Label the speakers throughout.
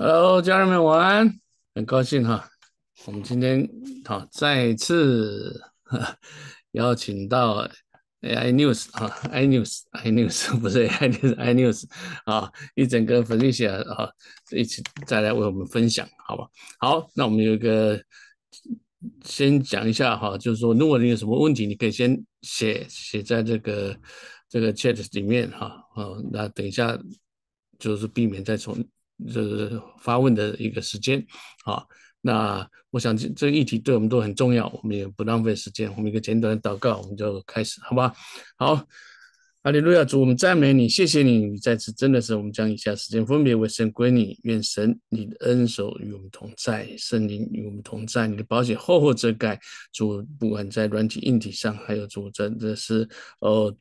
Speaker 1: Hello，家人们晚安，很高兴哈，我们今天好再次 邀请到 a iNews 啊，iNews，iNews 不是 a iNews，iNews 啊，一整个 f r a n c i a 啊一起再来为我们分享，好吧？好，那我们有一个先讲一下哈，就是说如果你有什么问题，你可以先写写在这个这个 chat 里面哈，嗯，那等一下就是避免再重。这发问的一个时间，好，那我想这议题对我们都很重要，我们也不浪费时间，我们一个简短的祷告，我们就开始，好吧？好，阿利路亚，主我们赞美你，谢谢你，你在此真的是我们将以下时间分别为圣归你，愿神你的恩手与我们同在，圣灵与我们同在，你的保险厚厚遮盖，主不管在软体硬体上，还有主真的是呃。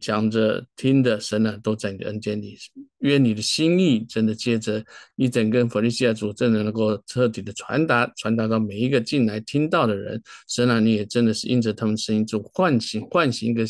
Speaker 1: 讲着听的神呢，都在你的恩典里。愿你的心意真的接着一整个弗利西亚主真的能够彻底的传达，传达到每一个进来听到的人。神啊，你也真的是因着他们声音，就唤醒唤醒一个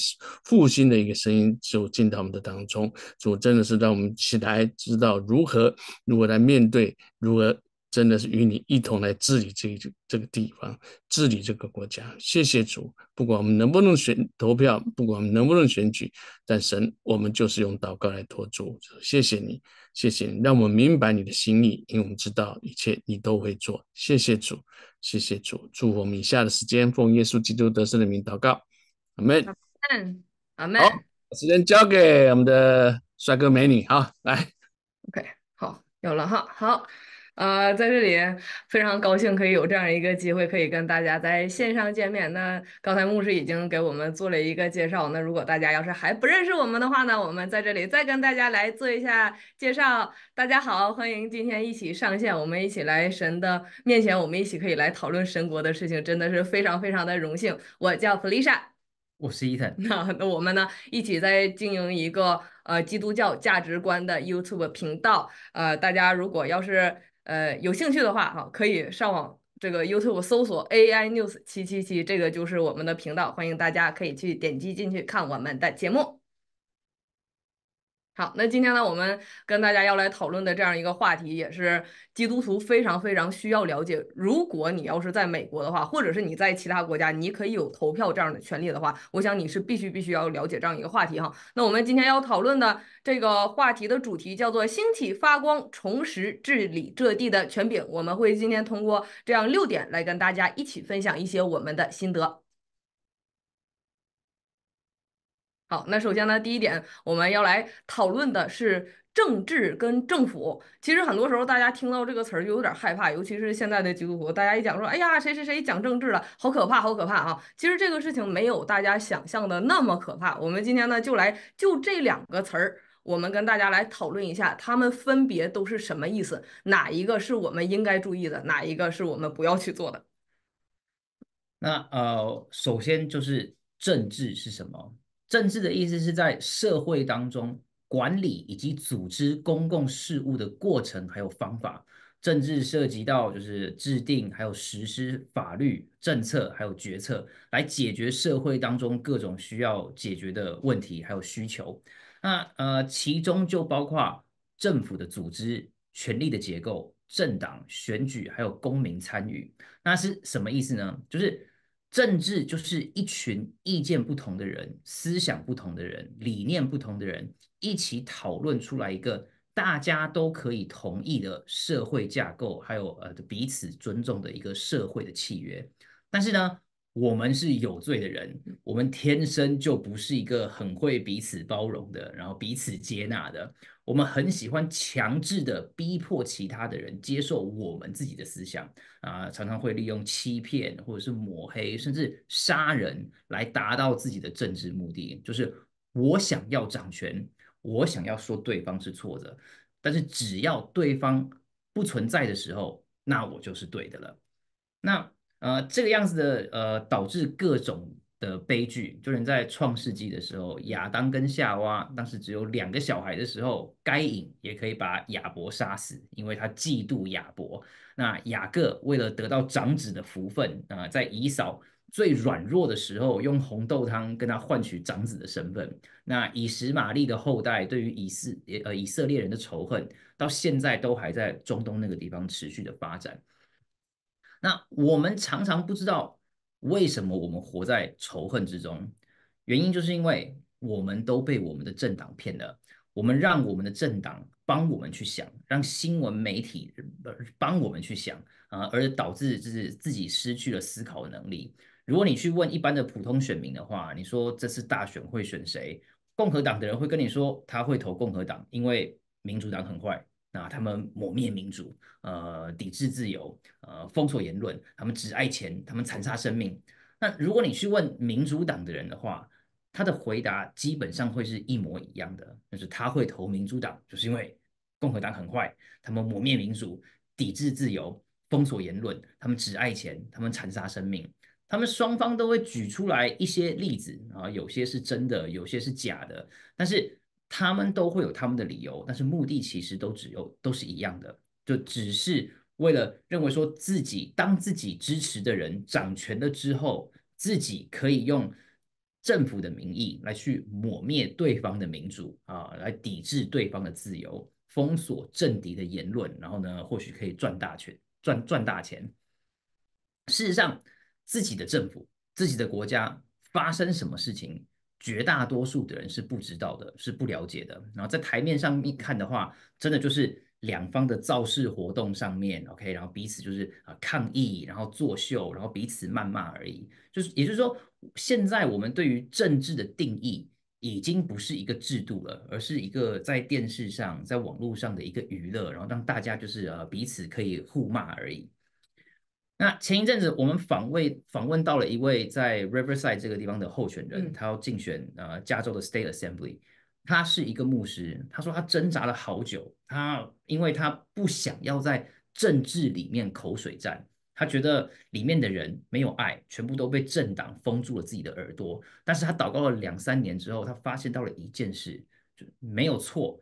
Speaker 1: 复兴的一个声音，就进到我们的当中。主真的是让我们起来知道如何，如何来面对，如何。真的是与你一同来治理这这个地方，治理这个国家。谢谢主，不管我们能不能选投票，不管我们能不能选举，但神，我们就是用祷告来托住。谢谢你，谢谢你，让我们明白你的心意，因为我们知道一切你都会做。谢谢主，谢谢主，祝我们以下的时间，奉耶稣基督得胜的名祷告，阿门，阿门，阿好，时间交给我们的帅哥美女，好来
Speaker 2: ，OK，好，有了哈，好。呃，在这里非常高兴可以有这样一个机会，可以跟大家在线上见面。那刚才牧师已经给我们做了一个介绍，那如果大家要是还不认识我们的话呢，我们在这里再跟大家来做一下介绍。大家好，欢迎今天一起上线，我们一起来神的面前，我们一起可以来讨论神国的事情，真的是非常非常的荣幸。我叫 Felicia，我是伊藤，那那我们呢一起在经营一个呃基督教价值观的 YouTube 频道。呃，大家如果要是。呃，有兴趣的话，哈，可以上网这个 YouTube 搜索 AI News 777，这个就是我们的频道，欢迎大家可以去点击进去看我们的节目。好，那今天呢，我们跟大家要来讨论的这样一个话题，也是基督徒非常非常需要了解。如果你要是在美国的话，或者是你在其他国家，你可以有投票这样的权利的话，我想你是必须必须要了解这样一个话题哈。那我们今天要讨论的这个话题的主题叫做“兴起发光，重拾治理这地的权柄”。我们会今天通过这样六点来跟大家一起分享一些我们的心得。好，那首先呢，第一点我们要来讨论的是政治跟政府。其实很多时候大家听到这个词儿就有点害怕，尤其是现在的基督徒，大家一讲说，哎呀，谁谁谁讲政治了，好可怕，好可怕啊！其实这个事情没有大家想象的那么可怕。我们今天呢，就来就这两个词儿，我们跟大家来讨论一下，他们分别都是什么意思，哪一个是我们应该注意的，哪一个是我们不要去做的。
Speaker 3: 那呃，首先就是政治是什么？
Speaker 2: 政治的意思是在
Speaker 3: 社会当中管理以及组织公共事务的过程还有方法。政治涉及到就是制定还有实施法律政策还有决策，来解决社会当中各种需要解决的问题还有需求。那呃，其中就包括政府的组织、权力的结构、政党选举还有公民参与。那是什么意思呢？就是。政治就是一群意见不同的人、思想不同的人、理念不同的人一起讨论出来一个大家都可以同意的社会架构，还有呃彼此尊重的一个社会的契约。但是呢。我们是有罪的人，我们天生就不是一个很会彼此包容的，然后彼此接纳的。我们很喜欢强制的逼迫其他的人接受我们自己的思想啊，常常会利用欺骗或者是抹黑，甚至杀人来达到自己的政治目的。就是我想要掌权，我想要说对方是错的，但是只要对方不存在的时候，那我就是对的了。那。呃，这个样子的，呃，导致各种的悲剧，就是在创世纪的时候，亚当跟夏娃当时只有两个小孩的时候，该隐也可以把亚伯杀死，因为他嫉妒亚伯。那雅各为了得到长子的福分，啊，在以扫最软弱的时候，用红豆汤跟他换取长子的身份。那以实玛利的后代对于以色呃以色列人的仇恨，到现在都还在中东那个地方持续的发展。那我们常常不知道为什么我们活在仇恨之中，原因就是因为我们都被我们的政党骗了，我们让我们的政党帮我们去想，让新闻媒体帮我们去想啊，而导致就是自己失去了思考能力。如果你去问一般的普通选民的话，你说这次大选会选谁？共和党的人会跟你说他会投共和党，因为民主党很坏。那他们抹灭民主，呃，抵制自由，呃，封锁言论，他们只爱钱，他们残杀生命。那如果你去问民主党的人的话，他的回答基本上会是一模一样的，就是他会投民主党，就是因为共和党很坏，他们抹灭民主，抵制自由，封锁言论，他们只爱钱，他们残杀生命。他们双方都会举出来一些例子啊，有些是真的，有些是假的，但是。他们都会有他们的理由，但是目的其实都只有都是一样的，就只是为了认为说自己当自己支持的人掌权了之后，自己可以用政府的名义来去抹灭对方的民主啊，来抵制对方的自由，封锁政敌的言论，然后呢，或许可以赚大钱，赚赚大钱。事实上，自己的政府、自己的国家发生什么事情？绝大多数的人是不知道的，是不了解的。然后在台面上面看的话，真的就是两方的造势活动上面，OK，然后彼此就是啊抗议，然后作秀，然后彼此谩骂而已。就是也就是说，现在我们对于政治的定义，已经不是一个制度了，而是一个在电视上、在网络上的一个娱乐，然后让大家就是呃彼此可以互骂而已。那前一阵子，我们访问访问到了一位在 Riverside 这个地方的候选人，他要竞选呃加州的 State Assembly。他是一个牧师，他说他挣扎了好久，他因为他不想要在政治里面口水战，他觉得里面的人没有爱，全部都被政党封住了自己的耳朵。但是他祷告了两三年之后，他发现到了一件事，就没有错，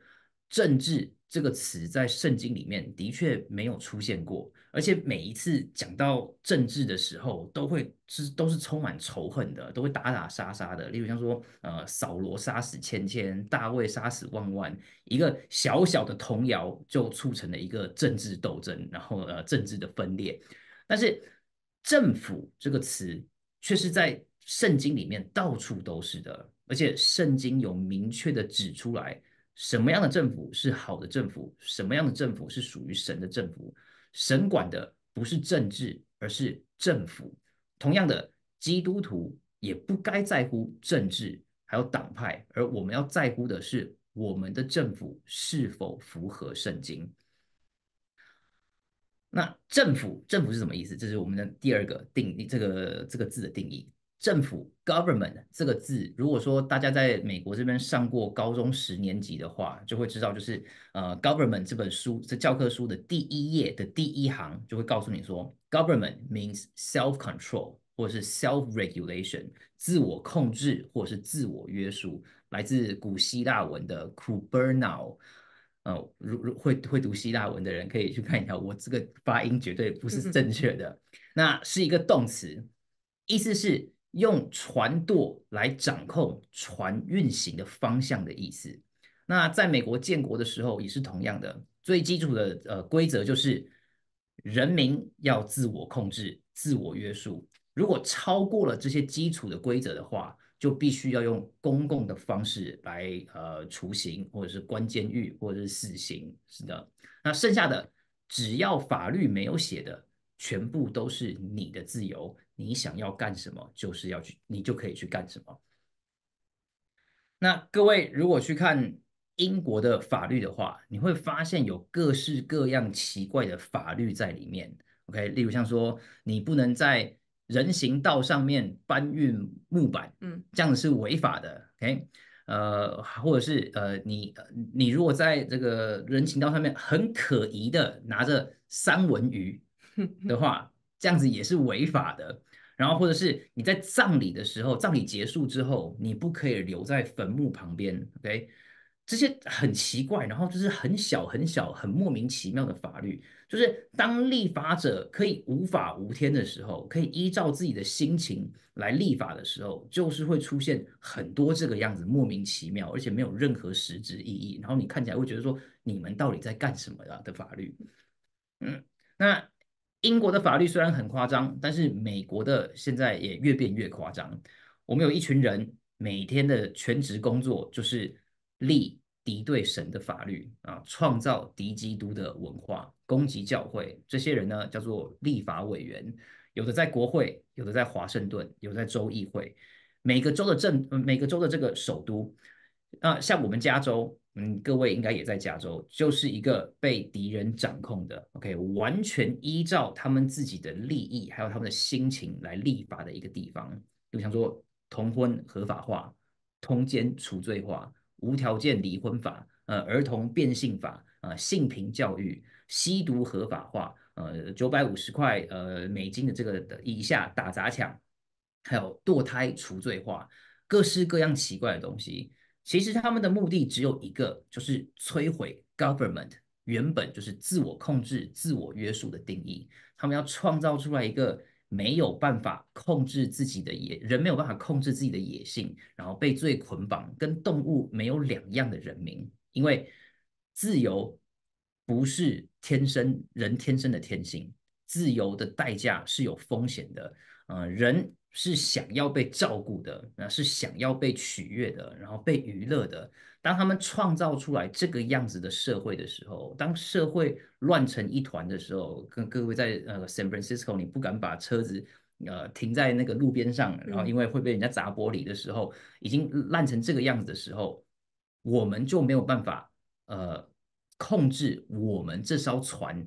Speaker 3: 政治这个词在圣经里面的确没有出现过。而且每一次讲到政治的时候，都会是都是充满仇恨的，都会打打杀杀的。例如像说，呃，扫罗杀死千千，大卫杀死万万，一个小小的童谣就促成了一个政治斗争，然后呃政治的分裂。但是“政府”这个词却是在圣经里面到处都是的，而且圣经有明确的指出来，什么样的政府是好的政府，什么样的政府是属于神的政府。神管的不是政治，而是政府。同样的，基督徒也不该在乎政治，还有党派，而我们要在乎的是我们的政府是否符合圣经。那政府，政府是什么意思？这是我们的第二个定义，这个这个字的定义。政府 （government） 这个字，如果说大家在美国这边上过高中十年级的话，就会知道，就是呃，government 这本书这教科书的第一页的第一行就会告诉你说，government means self-control，或者是 self-regulation，自我控制或者是自我约束，来自古希腊文的 kubernau。呃，如如会会读希腊文的人可以去看一下，我这个发音绝对不是正确的。那是一个动词，意思是。用船舵来掌控船运行的方向的意思。那在美国建国的时候也是同样的，最基础的呃规则就是人民要自我控制、自我约束。如果超过了这些基础的规则的话，就必须要用公共的方式来呃处刑，或者是关监狱，或者是死刑。是的，那剩下的只要法律没有写的，全部都是你的自由。你想要干什么，就是要去，你就可以去干什么。那各位，如果去看英国的法律的话，你会发现有各式各样奇怪的法律在里面。OK，例如像说，你不能在人行道上面搬运木板，嗯，这样子是违法的。OK，呃，或者是呃，你你如果在这个人行道上面很可疑的拿着三文鱼 的话，这样子也是违法的。然后，或者是你在葬礼的时候，葬礼结束之后，你不可以留在坟墓旁边，OK？这些很奇怪，然后就是很小、很小、很莫名其妙的法律，就是当立法者可以无法无天的时候，可以依照自己的心情来立法的时候，就是会出现很多这个样子莫名其妙，而且没有任何实质意义，然后你看起来会觉得说，你们到底在干什么呀的法律？嗯，那。英国的法律虽然很夸张，但是美国的现在也越变越夸张。我们有一群人，每天的全职工作就是立敌对神的法律啊，创造敌基督的文化，攻击教会。这些人呢，叫做立法委员，有的在国会，有的在华盛顿，有的在州议会。每个州的政，每个州的这个首都，啊，像我们加州。嗯，各位应该也在加州，就是一个被敌人掌控的，OK，完全依照他们自己的利益还有他们的心情来立法的一个地方。就像说，同婚合法化，通奸除罪化，无条件离婚法，呃，儿童变性法，呃，性平教育，吸毒合法化，呃，九百五十块呃美金的这个以下打砸抢，还有堕胎除罪化，各式各样奇怪的东西。其实他们的目的只有一个，就是摧毁 government 原本就是自我控制、自我约束的定义。他们要创造出来一个没有办法控制自己的野人，没有办法控制自己的野性，然后被罪捆绑、跟动物没有两样的人民。因为自由不是天生人天生的天性，自由的代价是有风险的。呃，人。是想要被照顾的，那是想要被取悦的，然后被娱乐的。当他们创造出来这个样子的社会的时候，当社会乱成一团的时候，跟各位在呃 San Francisco，你不敢把车子呃停在那个路边上，然后因为会被人家砸玻璃的时候，已经烂成这个样子的时候，我们就没有办法呃控制我们这艘船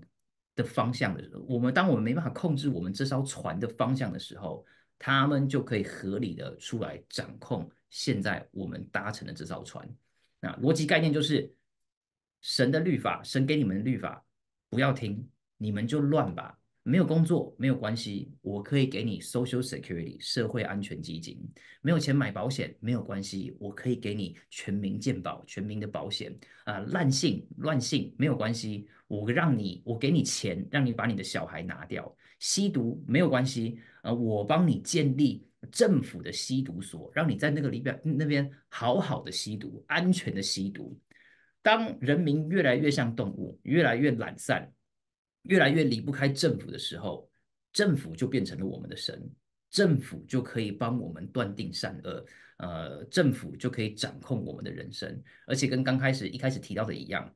Speaker 3: 的方向的时候，我们当我们没办法控制我们这艘船的方向的时候。他们就可以合理的出来掌控现在我们搭乘的这艘船。那逻辑概念就是，神的律法，神给你们的律法，不要听，你们就乱吧。没有工作没有关系，我可以给你 Social Security 社会安全基金。没有钱买保险没有关系，我可以给你全民健保，全民的保险。啊，烂性乱性没有关系，我让你我给你钱，让你把你的小孩拿掉。吸毒没有关系，呃，我帮你建立政府的吸毒所，让你在那个里边那边好好的吸毒，安全的吸毒。当人民越来越像动物，越来越懒散，越来越离不开政府的时候，政府就变成了我们的神，政府就可以帮我们断定善恶，呃，政府就可以掌控我们的人生，而且跟刚开始一开始提到的一样，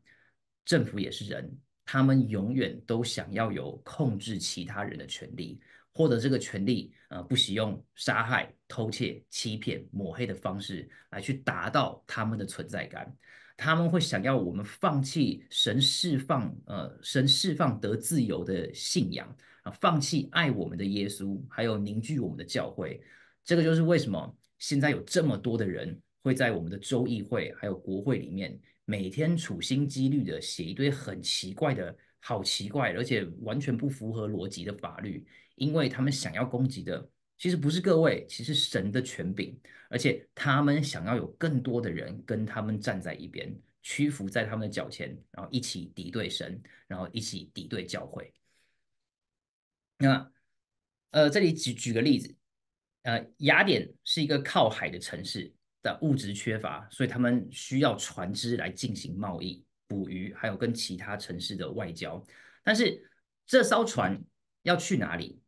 Speaker 3: 政府也是人。他们永远都想要有控制其他人的权利，获得这个权利，呃，不惜用杀害、偷窃、欺骗、抹黑的方式来去达到他们的存在感。他们会想要我们放弃神释放，呃，神释放得自由的信仰啊，放弃爱我们的耶稣，还有凝聚我们的教会。这个就是为什么现在有这么多的人会在我们的州议会还有国会里面。每天处心积虑的写一堆很奇怪的、好奇怪，而且完全不符合逻辑的法律，因为他们想要攻击的其实不是各位，其实神的权柄，而且他们想要有更多的人跟他们站在一边，屈服在他们的脚前，然后一起敌对神，然后一起敌对教会。那，呃，这里举举个例子，呃，雅典是一个靠海的城市。的物质缺乏，所以他们需要船只来进行贸易、捕鱼，还有跟其他城市的外交。但是这艘船要去哪里？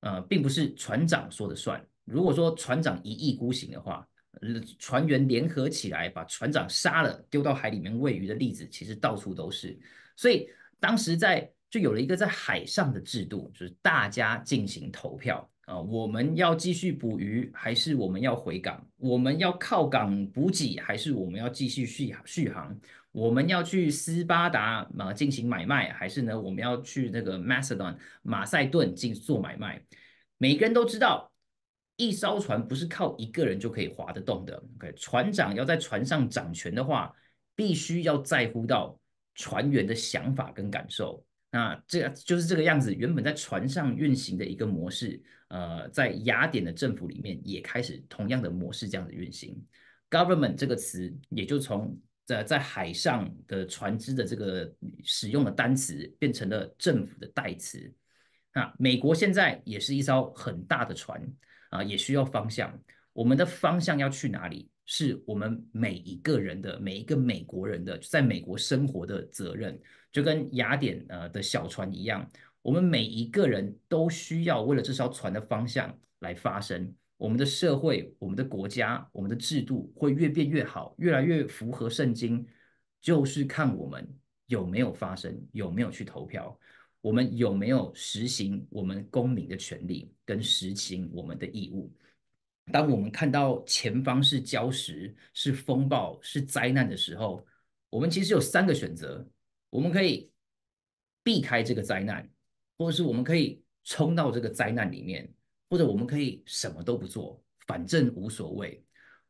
Speaker 3: 呃，并不是船长说的算。如果说船长一意孤行的话，船员联合起来把船长杀了，丢到海里面喂鱼的例子其实到处都是。所以当时在就有了一个在海上的制度，就是大家进行投票。啊，我们要继续捕鱼，还是我们要回港？我们要靠港补给，还是我们要继续续续航？我们要去斯巴达啊进行买卖，还是呢我们要去那个 Macedon 马赛顿进做买卖？每个人都知道，一艘船不是靠一个人就可以划得动的。OK，船长要在船上掌权的话，必须要在乎到船员的想法跟感受。那这就是这个样子，原本在船上运行的一个模式。呃，在雅典的政府里面也开始同样的模式这样子运行，government 这个词也就从在在海上的船只的这个使用的单词变成了政府的代词。那美国现在也是一艘很大的船啊，也需要方向。我们的方向要去哪里，是我们每一个人的每一个美国人的在美国生活的责任，就跟雅典呃的小船一样。我们每一个人都需要为了这艘船的方向来发声。我们的社会、我们的国家、我们的制度会越变越好，越来越符合圣经，就是看我们有没有发声，有没有去投票，我们有没有实行我们公民的权利，跟实行我们的义务。当我们看到前方是礁石、是风暴、是灾难的时候，我们其实有三个选择：我们可以避开这个灾难。或者是我们可以冲到这个灾难里面，或者我们可以什么都不做，反正无所谓。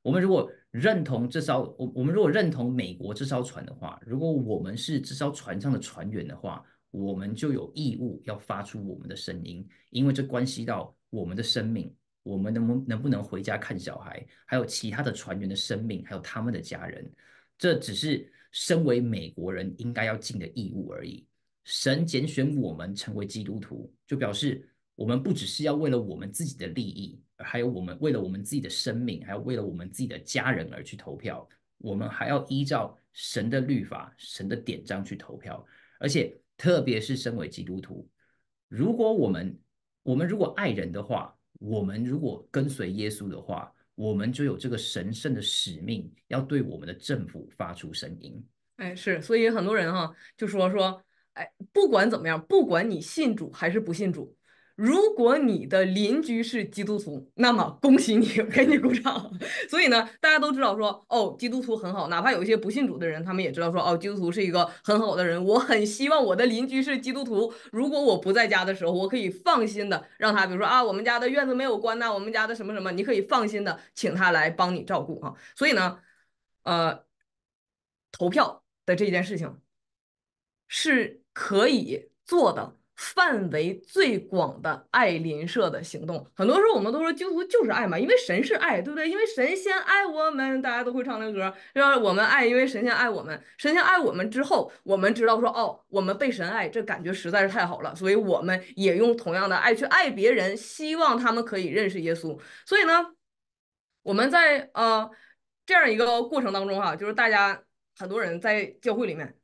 Speaker 3: 我们如果认同这艘我，我们如果认同美国这艘船的话，如果我们是这艘船上的船员的话，我们就有义务要发出我们的声音，因为这关系到我们的生命，我们能不能不能回家看小孩，还有其他的船员的生命，还有他们的家人。这只是身为美国人应该要尽的义务而已。神拣选我们成为基督徒，就表示我们不只是要为了我们自己的利益，还有我们为了我们自己的生命，还有为了我们自己的家人而去投票。我们还要依照神的律法、神的典章去投票。而且，特别是身为基督徒，如果我们我们如果爱人的话，我们如果跟随耶稣的话，我们就有这个神圣的使命，要对我们的政府发出声音。
Speaker 2: 哎，是，所以很多人哈就说说。哎，不管怎么样，不管你信主还是不信主，如果你的邻居是基督徒，那么恭喜你，给你鼓掌。所以呢，大家都知道说，哦，基督徒很好。哪怕有一些不信主的人，他们也知道说，哦，基督徒是一个很好的人。我很希望我的邻居是基督徒。如果我不在家的时候，我可以放心的让他，比如说啊，我们家的院子没有关呐，我们家的什么什么，你可以放心的请他来帮你照顾啊。所以呢，呃，投票的这件事情是。可以做的范围最广的爱邻舍的行动，很多时候我们都说督徒就是爱嘛，因为神是爱，对不对？因为神仙爱我们，大家都会唱那歌，让我们爱，因为神仙爱我们。神仙爱我们之后，我们知道说哦，我们被神爱，这感觉实在是太好了，所以我们也用同样的爱去爱别人，希望他们可以认识耶稣。所以呢，我们在呃这样一个过程当中哈，就是大家很多人在教会里面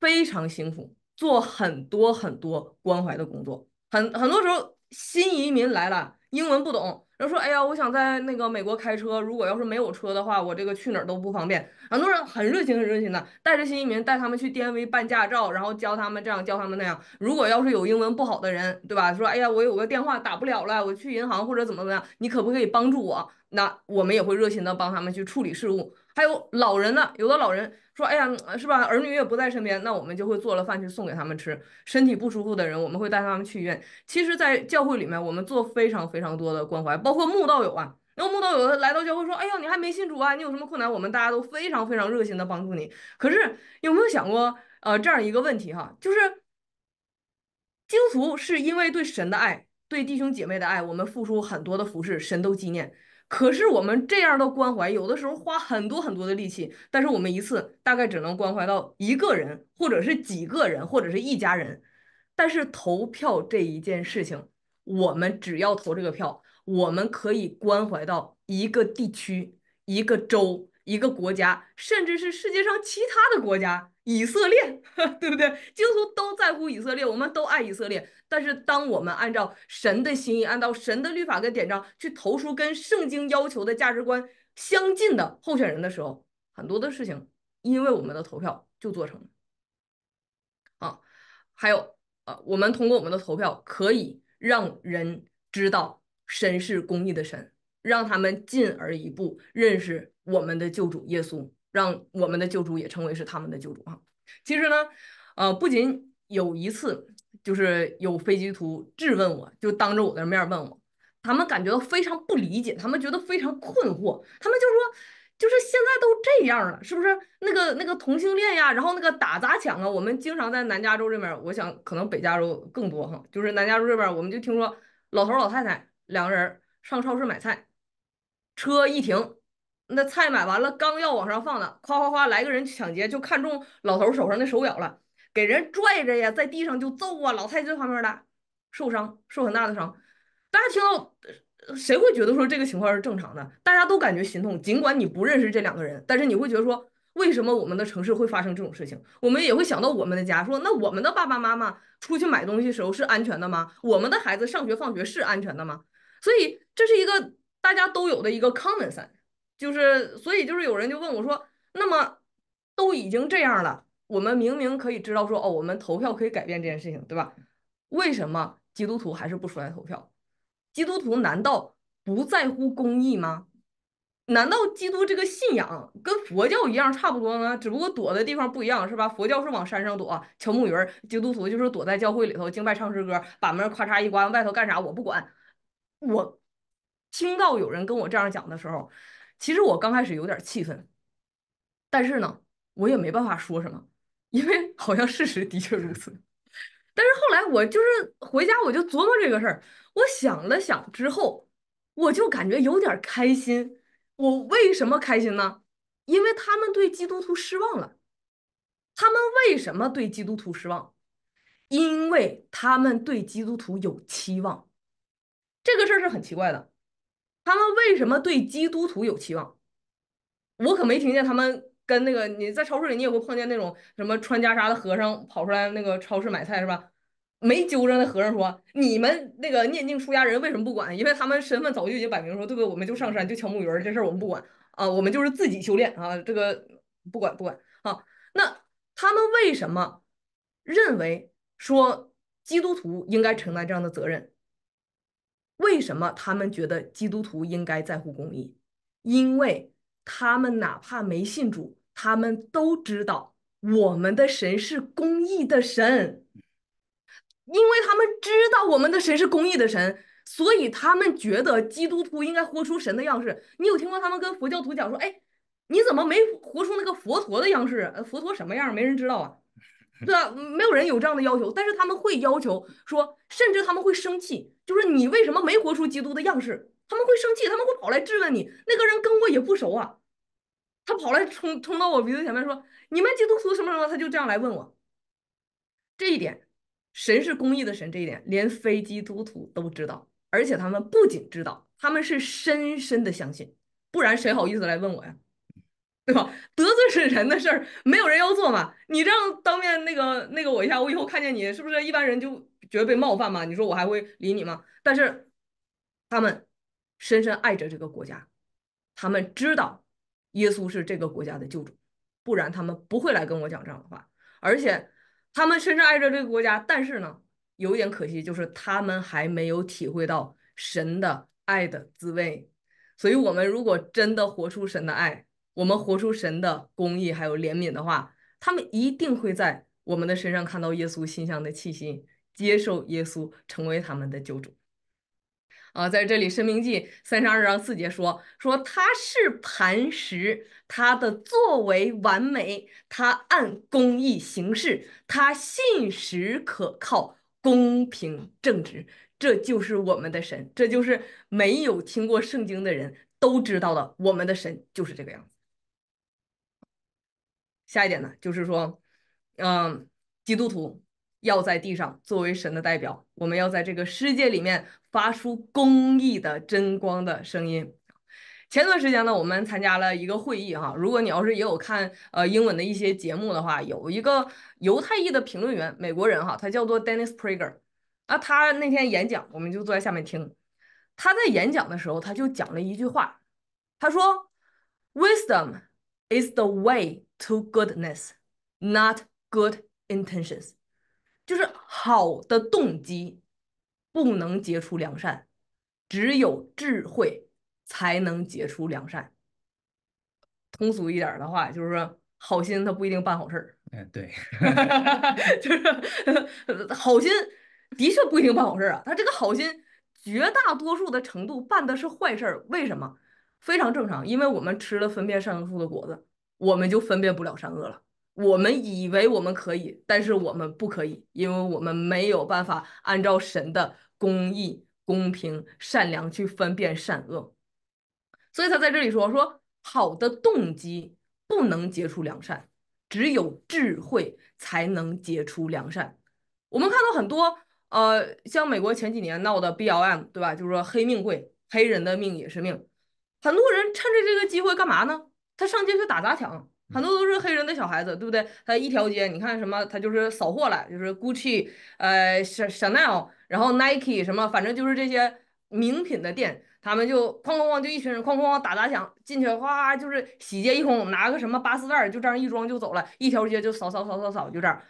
Speaker 2: 非常辛苦。做很多很多关怀的工作，很很多时候新移民来了，英文不懂，然后说，哎呀，我想在那个美国开车，如果要是没有车的话，我这个去哪儿都不方便。很多人很热情，很热情的带着新移民，带他们去 DMV 办驾照，然后教他们这样，教他们那样。如果要是有英文不好的人，对吧？说，哎呀，我有个电话打不了了，我去银行或者怎么怎么样，你可不可以帮助我？那我们也会热心的帮他们去处理事务。还有老人呢，有的老人说：“哎呀，是吧？儿女也不在身边，那我们就会做了饭去送给他们吃。身体不舒服的人，我们会带他们去医院。”其实，在教会里面，我们做非常非常多的关怀，包括慕道友啊。那慕道友来到教会说：“哎呀，你还没信主啊？你有什么困难？我们大家都非常非常热心的帮助你。”可是有没有想过，呃，这样一个问题哈，就是，精俗是因为对神的爱、对弟兄姐妹的爱，我们付出很多的服饰，神都纪念。可是我们这样的关怀，有的时候花很多很多的力气，但是我们一次大概只能关怀到一个人，或者是几个人，或者是一家人。但是投票这一件事情，我们只要投这个票，我们可以关怀到一个地区、一个州。一个国家，甚至是世界上其他的国家，以色列，对不对？基督徒都在乎以色列，我们都爱以色列。但是，当我们按照神的心意，按照神的律法跟典章去投出跟圣经要求的价值观相近的候选人的时候，很多的事情因为我们的投票就做成了。啊，还有，呃，我们通过我们的投票可以让人知道神是公义的神。让他们进而一步认识我们的救主耶稣，让我们的救主也成为是他们的救主哈。其实呢，呃，不仅有一次，就是有飞机图质问我，就当着我的面问我，他们感觉到非常不理解，他们觉得非常困惑，他们就说，就是现在都这样了，是不是？那个那个同性恋呀，然后那个打砸抢啊，我们经常在南加州这边，我想可能北加州更多哈，就是南加州这边，我们就听说老头老太太两个人上超市买菜。车一停，那菜买完了，刚要往上放呢，咵咵咵，来个人抢劫，就看中老头手上的手表了，给人拽着呀，在地上就揍啊！老太太这方面的受伤，受很大的伤。大家听到，谁会觉得说这个情况是正常的？大家都感觉心痛。尽管你不认识这两个人，但是你会觉得说，为什么我们的城市会发生这种事情？我们也会想到我们的家，说那我们的爸爸妈妈出去买东西时候是安全的吗？我们的孩子上学放学是安全的吗？所以这是一个。大家都有的一个 common sense，就是，所以就是有人就问我说：“那么都已经这样了，我们明明可以知道说哦，我们投票可以改变这件事情，对吧？为什么基督徒还是不出来投票？基督徒难道不在乎公益吗？难道基督这个信仰跟佛教一样差不多吗？只不过躲的地方不一样，是吧？佛教是往山上躲，乔木云；，基督徒就是躲在教会里头，敬拜、唱诗歌，把门咔嚓一关，外头干啥我不管，我。”听到有人跟我这样讲的时候，其实我刚开始有点气愤，但是呢，我也没办法说什么，因为好像事实的确如此。但是后来我就是回家，我就琢磨这个事儿。我想了想之后，我就感觉有点开心。我为什么开心呢？因为他们对基督徒失望了。他们为什么对基督徒失望？因为他们对基督徒有期望。这个事儿是很奇怪的。他们为什么对基督徒有期望？我可没听见他们跟那个你在超市里，你也会碰见那种什么穿袈裟的和尚跑出来那个超市买菜是吧？没揪着那和尚说你们那个念经出家人为什么不管？因为他们身份早就已经摆明说对不对？我们就上山就敲木鱼，这事儿我们不管啊，我们就是自己修炼啊，这个不管不管啊。那他们为什么认为说基督徒应该承担这样的责任？为什么他们觉得基督徒应该在乎公益？因为他们哪怕没信主，他们都知道我们的神是公益的神，因为他们知道我们的神是公益的神，所以他们觉得基督徒应该活出神的样式。你有听过他们跟佛教徒讲说：“哎，你怎么没活出那个佛陀的样式？佛陀什么样？没人知道啊。”对啊，没有人有这样的要求，但是他们会要求说，甚至他们会生气，就是你为什么没活出基督的样式？他们会生气，他们会跑来质问你。那个人跟我也不熟啊，他跑来冲冲到我鼻子前面说：“你们基督徒什么什么？”他就这样来问我。这一点，神是公义的神，这一点连非基督徒都知道，而且他们不仅知道，他们是深深的相信，不然谁好意思来问我呀？对吧？得罪是人的事儿，没有人要做嘛。你这样当面那个那个我一下，我以后看见你是不是一般人就觉得被冒犯嘛？你说我还会理你吗？但是他们深深爱着这个国家，他们知道耶稣是这个国家的救主，不然他们不会来跟我讲这样的话。而且他们深深爱着这个国家，但是呢，有一点可惜，就是他们还没有体会到神的爱的滋味。所以，我们如果真的活出神的爱，我们活出神的公义还有怜悯的话，他们一定会在我们的身上看到耶稣心香的气息，接受耶稣成为他们的救主。啊，在这里申命记三十二章四节说：说他是磐石，他的作为完美，他按公义行事，他信实可靠，公平正直。这就是我们的神，这就是没有听过圣经的人都知道的，我们的神就是这个样子。下一点呢，就是说，嗯，基督徒要在地上作为神的代表，我们要在这个世界里面发出公义的真光的声音。前段时间呢，我们参加了一个会议哈，如果你要是也有看呃英文的一些节目的话，有一个犹太裔的评论员，美国人哈，他叫做 Dennis Prager，啊，他那天演讲，我们就坐在下面听，他在演讲的时候，他就讲了一句话，他说，Wisdom is the way。To goodness, not good intentions，就是好的动机不能结出良善，只有智慧才能结出良善。通俗一点的话，就是说好心他不一定办好事儿。哎，对，就是 好心的确不一定办好事儿啊。他这个好心绝大多数的程度办的是坏事儿，为什么？非常正常，因为我们吃了分辨善恶树的果子。我们就分辨不了善恶了。我们以为我们可以，但是我们不可以，因为我们没有办法按照神的公义、公平、善良去分辨善恶。所以他在这里说说好的动机不能结出良善，只有智慧才能结出良善。我们看到很多，呃，像美国前几年闹的 B L M，对吧？就是说黑命贵，黑人的命也是命。很多人趁着这个机会干嘛呢？他上街去打砸抢，很多都是黑人的小孩子，对不对？他一条街，你看什么？他就是扫货来，就是 Gucci，呃，Chanel，然后 Nike 什么，反正就是这些名品的店，他们就哐哐哐，就一群人哐哐哐打砸抢，进去哗就是洗劫一空，拿个什么八四袋儿就这样一装就走了，一条街就扫扫扫扫扫就这样。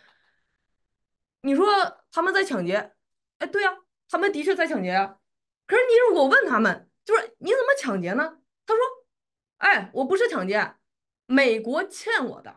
Speaker 2: 你说他们在抢劫？哎，对呀，他们的确在抢劫啊。可是你如果问他们，就是你怎么抢劫呢？哎，我不是抢劫，美国欠我的。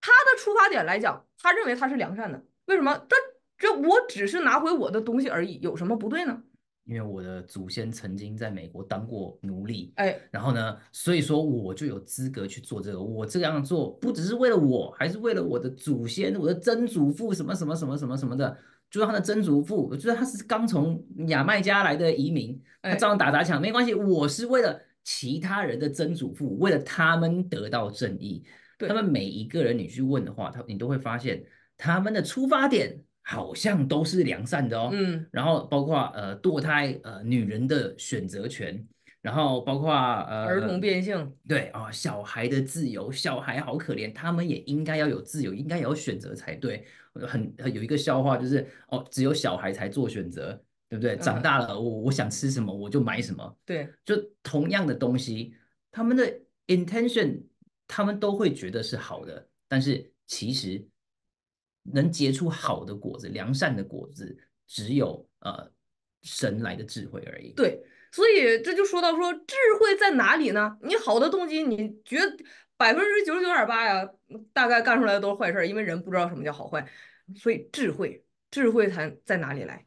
Speaker 2: 他的出发点来讲，他认为他是良善的。为什么？他这我只是拿回我的东西而已，有什么不对呢？因为我的祖先曾经
Speaker 3: 在美国当过奴隶，哎，然后呢，所以说我就有资格去做这个。我这样做不只是为了我，还是为了我的祖先，我的曾祖父什么什么什么什么什么的，就是他的曾祖父，就是他是刚从牙买加来的移民，他照样打砸抢没关系，我是为了。其他人的曾祖父为了他们得到正义，对他们每一个人你去问的话，他你都会发现他们的出发点好像都是良善的哦。嗯，然后包括呃堕胎呃女人的选择权，然后包括呃儿童变性，对啊小孩的自由，小孩好可怜，他们也应该要有自由，应该有选择才对。很有一个笑话就是哦，只有小孩才做选择。对不对？长大了，我我想吃什么我就买什么。对，就同样的东西，他们的 intention，他们都会觉得是好的，但是其实能结出好的果子、良善的果子，只有呃神来的智慧而已。
Speaker 2: 对，所以这就说到说智慧在哪里呢？你好的动机，你觉百分之九十九点八呀，大概干出来的都是坏事，因为人不知道什么叫好坏，所以智慧，智慧才在哪里来？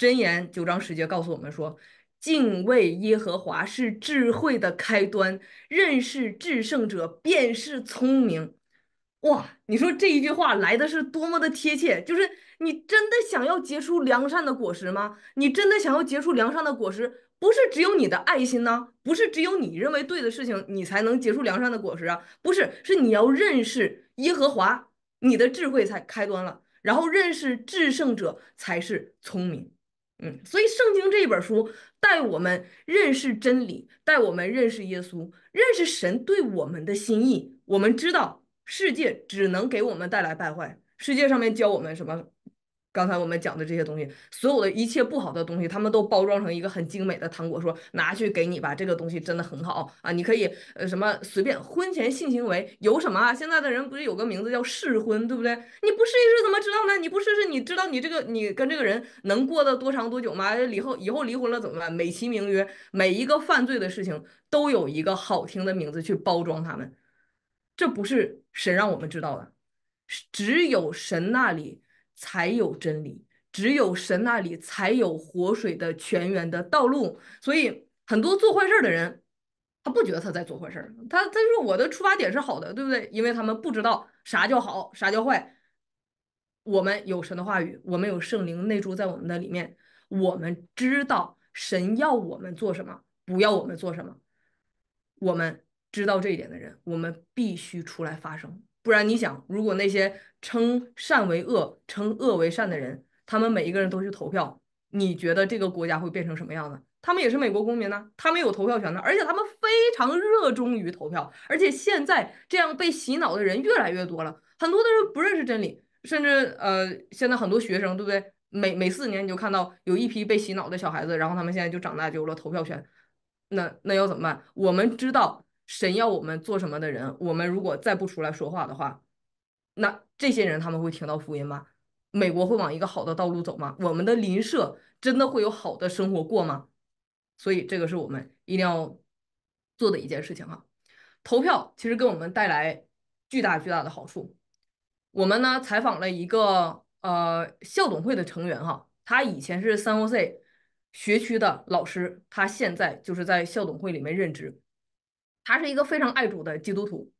Speaker 2: 箴言九章十节告诉我们说：“敬畏耶和华是智慧的开端，认识至圣者便是聪明。”哇，你说这一句话来的是多么的贴切！就是你真的想要结出良善的果实吗？你真的想要结出良善的果实？不是只有你的爱心呢，不是只有你认为对的事情，你才能结出良善的果实啊！不是，是你要认识耶和华，你的智慧才开端了，然后认识至圣者才是聪明。嗯，所以圣经这一本书带我们认识真理，带我们认识耶稣，认识神对我们的心意。我们知道世界只能给我们带来败坏，世界上面教我们什么？刚才我们讲的这些东西，所有的一切不好的东西，他们都包装成一个很精美的糖果，说拿去给你吧，这个东西真的很好啊，你可以呃什么随便。婚前性行为有什么啊？现在的人不是有个名字叫试婚，对不对？你不试一试怎么知道呢？你不试试，你知道你这个你跟这个人能过得多长多久吗？以后以后离婚了怎么办？美其名曰每一个犯罪的事情都有一个好听的名字去包装他们，这不是神让我们知道的，是只有神那里。才有真理，只有神那里才有活水的泉源的道路。所以，很多做坏事的人，他不觉得他在做坏事，他他说我的出发点是好的，对不对？因为他们不知道啥叫好，啥叫坏。我们有神的话语，我们有圣灵内住在我们的里面，我们知道神要我们做什么，不要我们做什么。我们知道这一点的人，我们必须出来发声。不然你想，如果那些称善为恶、称恶为善的人，他们每一个人都去投票，你觉得这个国家会变成什么样呢？他们也是美国公民呢，他们有投票权呢，而且他们非常热衷于投票。而且现在这样被洗脑的人越来越多了，很多的人不认识真理，甚至呃，现在很多学生，对不对？每每四年你就看到有一批被洗脑的小孩子，然后他们现在就长大丢了投票权，那那要怎么办？我们知道。神要我们做什么的人，我们如果再不出来说话的话，那这些人他们会听到福音吗？美国会往一个好的道路走吗？我们的邻舍真的会有好的生活过吗？所以这个是我们一定要做的一件事情哈。投票其实给我们带来巨大巨大的好处。我们呢采访了一个呃校董会的成员哈，他以前是三 O C 学区的老师，他现在就是在校董会里面任职。他是一个非常爱主的基督徒，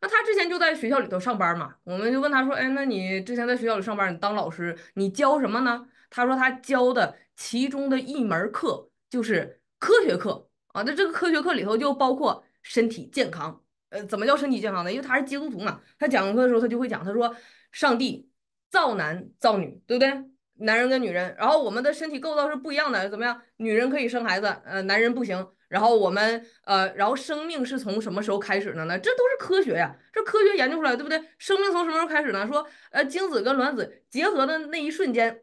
Speaker 2: 那他之前就在学校里头上班嘛，我们就问他说，哎，那你之前在学校里上班，你当老师，你教什么呢？他说他教的其中的一门课就是科学课啊，那这个科学课里头就包括身体健康，呃，怎么叫身体健康呢？因为他是基督徒嘛，他讲课的时候他就会讲，他说上帝造男造女，对不对？男人跟女人，然后我们的身体构造是不一样的，怎么样？女人可以生孩子，呃，男人不行。然后我们呃，然后生命是从什么时候开始的呢？这都是科学呀，这科学研究出来，对不对？生命从什么时候开始呢？说，呃，精子跟卵子结合的那一瞬间，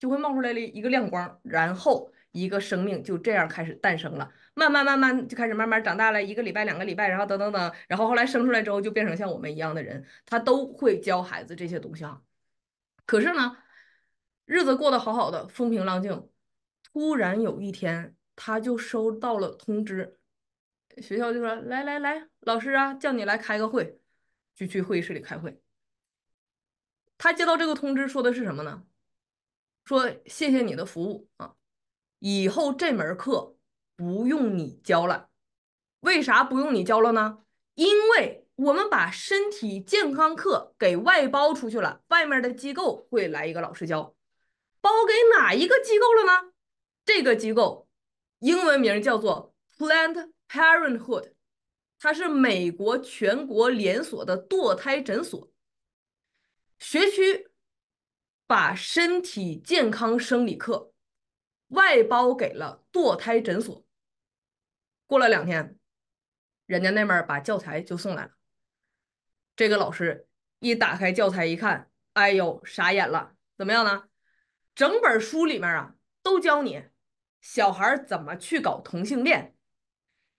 Speaker 2: 就会冒出来了一个亮光，然后一个生命就这样开始诞生了。慢慢慢慢就开始慢慢长大了，一个礼拜两个礼拜，然后等等等，然后后来生出来之后就变成像我们一样的人，他都会教孩子这些东西啊。可是呢，日子过得好好的，风平浪静，突然有一天。他就收到了通知，学校就说：“来来来，老师啊，叫你来开个会，就去会议室里开会。”他接到这个通知说的是什么呢？说谢谢你的服务啊，以后这门课不用你教了。为啥不用你教了呢？因为我们把身体健康课给外包出去了，外面的机构会来一个老师教。包给哪一个机构了呢？这个机构。英文名叫做 Planned Parenthood，它是美国全国连锁的堕胎诊所。学区把身体健康生理课外包给了堕胎诊所。过了两天，人家那边把教材就送来了。这个老师一打开教材一看，哎呦，傻眼了。怎么样呢？整本书里面啊，都教你。小孩怎么去搞同性恋？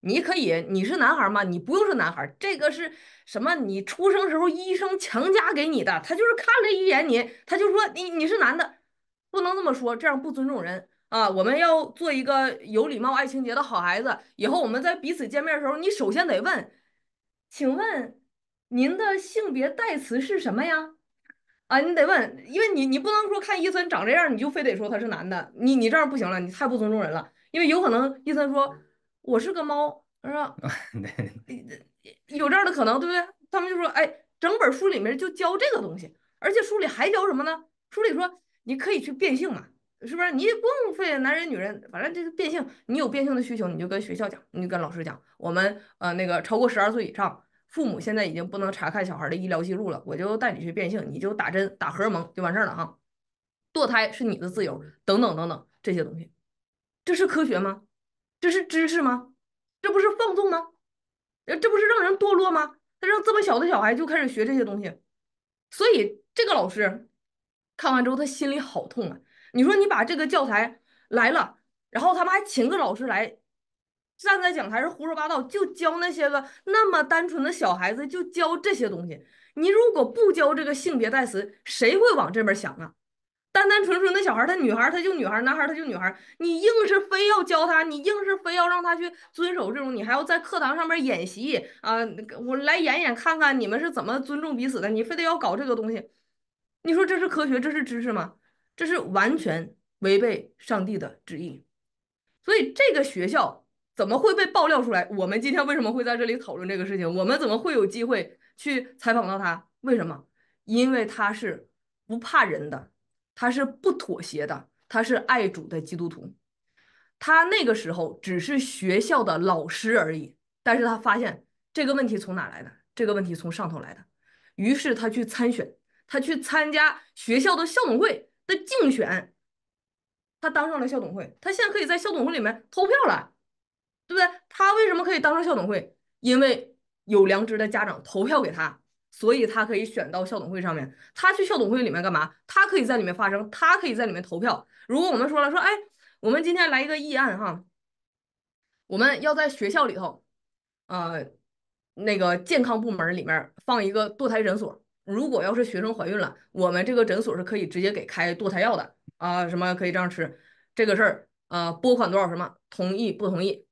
Speaker 2: 你可以，你是男孩吗？你不用是男孩，这个是什么？你出生时候医生强加给你的，他就是看了一眼你，他就说你你是男的，不能这么说，这样不尊重人啊！我们要做一个有礼貌、爱情节的好孩子。以后我们在彼此见面的时候，你首先得问，请问您的性别代词是什么呀？啊，你得问，因为你你不能说看伊森长这样，你就非得说他是男的，你你这样不行了，你太不尊重人了。因为有可能伊森说我是个猫，是吧？有这样的可能，对不对？他们就说，哎，整本书里面就教这个东西，而且书里还教什么呢？书里说你可以去变性嘛，是不是？你不用分男人女人，反正这个变性，你有变性的需求，你就跟学校讲，你就跟老师讲，我们呃那个超过十二岁以上。父母现在已经不能查看小孩的医疗记录了，我就带你去变性，你就打针打荷尔蒙就完事儿了哈。堕胎是你的自由，等等等等这些东西，这是科学吗？这是知识吗？这不是放纵吗？这不是让人堕落吗？他让这么小的小孩就开始学这些东西，所以这个老师看完之后他心里好痛啊！你说你把这个教材来了，然后他们还请个老师来。站在讲台上胡说八道，就教那些个那么单纯的小孩子，就教这些东西。你如果不教这个性别代词，谁会往这边想啊？单单纯纯的小孩，他女孩他就女孩，男孩他就女孩。你硬是非要教他，你硬是非要让他去遵守这种，你还要在课堂上面演习啊！我来演演看看你们是怎么尊重彼此的。你非得要搞这个东西，你说这是科学，这是知识吗？这是完全违背上帝的旨意。所以这个学校。怎么会被爆料出来？我们今天为什么会在这里讨论这个事情？我们怎么会有机会去采访到他？为什么？因为他是不怕人的，他是不妥协的，他是爱主的基督徒。他那个时候只是学校的老师而已，但是他发现这个问题从哪来的？这个问题从上头来的。于是他去参选，他去参加学校的校董会的竞选，他当上了校董会，他现在可以在校董会里面投票了。对不对？他为什么可以当上校董会？因为有良知的家长投票给他，所以他可以选到校董会上面。他去校董会里面干嘛？他可以在里面发声，他可以在里面投票。如果我们说了说，哎，我们今天来一个议案哈，我们要在学校里头，呃，那个健康部门里面放一个堕胎诊所。如果要是学生怀孕了，我们这个诊所是可以直接给开堕胎药的啊，什么可以这样吃？这个事儿啊，拨款多少？什么同意不同意？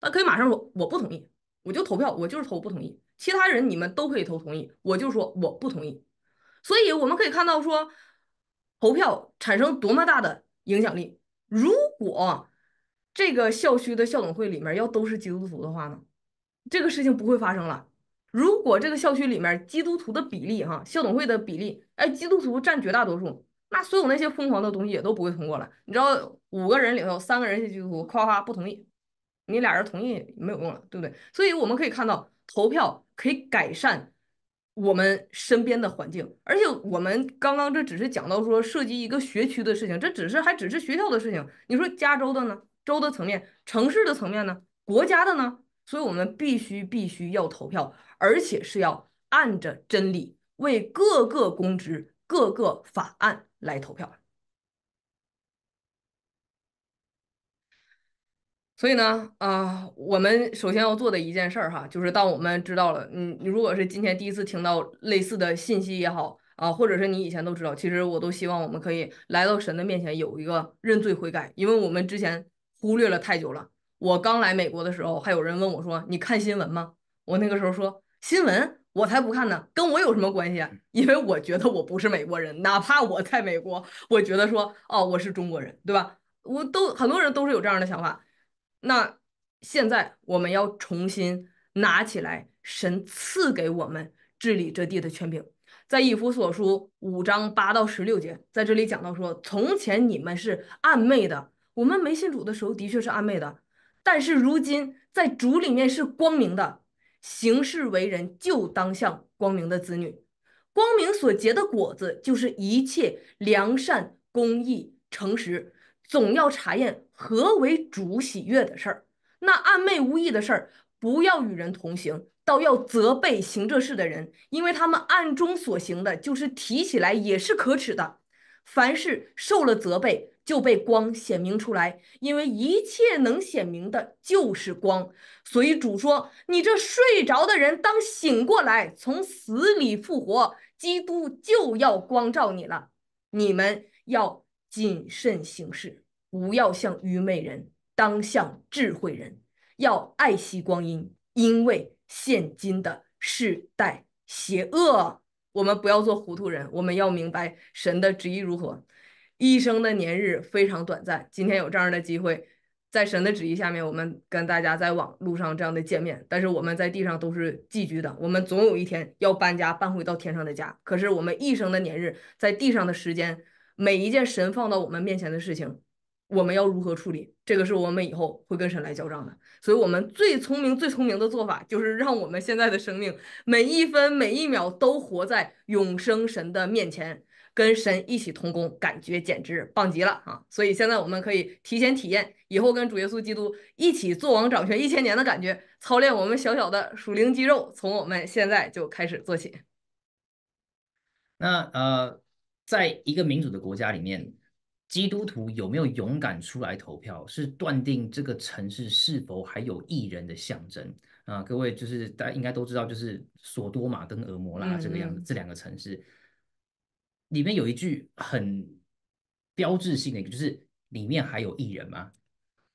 Speaker 2: 他可以马上说，我不同意，我就投票，我就是投不同意。其他人你们都可以投同意，我就说我不同意。所以我们可以看到说，投票产生多么大的影响力。如果这个校区的校董会里面要都是基督徒的话呢，这个事情不会发生了。如果这个校区里面基督徒的比例哈，校董会的比例，哎，基督徒占绝大多数，那所有那些疯狂的东西也都不会通过了。你知道，五个人里头三个人是基督徒，咵咵不同意。你俩人同意没有用了，对不对？所以我们可以看到，投票可以改善我们身边的环境。而且我们刚刚这只是讲到说涉及一个学区的事情，这只是还只是学校的事情。你说加州的呢？州的层面、城市的层面呢？国家的呢？所以我们必须必须要投票，而且是要按着真理为各个公职、各个法案来投票。所以呢，啊，我们首先要做的一件事儿哈，就是当我们知道了，嗯，如果是今天第一次听到类似的信息也好啊，或者是你以前都知道，其实我都希望我们可以来到神的面前有一个认罪悔改，因为我们之前忽略了太久了。我刚来美国的时候，还有人问我说：“你看新闻吗？”我那个时候说：“新闻？我才不看呢，跟我有什么关系？因为我觉得我不是美国人，哪怕我在美国，我觉得说，哦，我是中国人，对吧？我都很多人都是有这样的想法。”那现在我们要重新拿起来神赐给我们治理这地的权柄，在以弗所书五章八到十六节，在这里讲到说：从前你们是暗昧的，我们没信主的时候的确是暗昧的；但是如今在主里面是光明的，行事为人就当像光明的子女，光明所结的果子就是一切良善、公义、诚实，总要查验。何为主喜悦的事儿？那暗昧无义的事儿，不要与人同行，倒要责备行这事的人，因为他们暗中所行的，就是提起来也是可耻的。凡是受了责备，就被光显明出来，因为一切能显明的，就是光。所以主说：“你这睡着的人，当醒过来，从死里复活。基督就要光照你了。你们要谨慎行事。”不要像愚昧人，当像智慧人。要爱惜光阴，因为现今的世代邪恶。我们不要做糊涂人，我们要明白神的旨意如何。一生的年日非常短暂。今天有这样的机会，在神的旨意下面，我们跟大家在网路上这样的见面。但是我们在地上都是寄居的，我们总有一天要搬家，搬回到天上的家。可是我们一生的年日，在地上的时间，每一件神放到我们面前的事情。我们要如何处理？这个是我们以后会跟神来交账的。所以，我们最聪明、最聪明的做法就是让我们现在的生命每一分、每一秒都活在永生神的面前，跟神一起同工，感觉简直棒极了啊！所以，现在我们可以提前体验以后跟主耶稣基督一起做王掌权一千年的感觉，操练我们小小的属灵肌肉，从我们现在就开始做起。
Speaker 3: 那呃，在一个民主的国家里面。基督徒有没有勇敢出来投票，是断定这个城市是否还有艺人的象征啊？各位就是大家应该都知道，就是索多玛跟俄摩拉这个样子，这两个城市里面有一句很标志性的，一个就是里面还有艺人吗？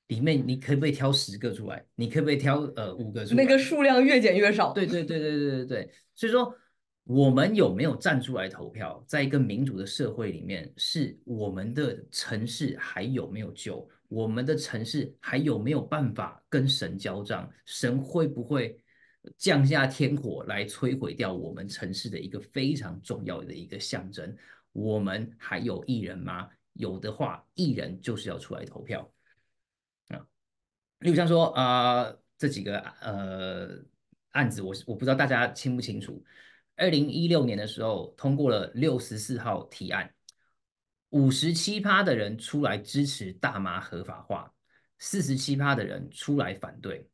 Speaker 3: 里面你可不可以挑十个出来？你可不可以挑呃五个？出来？那个数量越减越少。对对对对对对对，所以说。我们有没有站出来投票？在一个民主的社会里面，是我们的城市还有没有救？我们的城市还有没有办法跟神交账？神会不会降下天火来摧毁掉我们城市的一个非常重要的一个象征？我们还有艺人吗？有的话，艺人就是要出来投票啊！例如像说啊，这几个呃案子，我我不知道大家清不清楚。二零一六年的时候，通过了六十四号提案，五十七趴的人出来支持大麻合法化，四十七趴的人出来反对。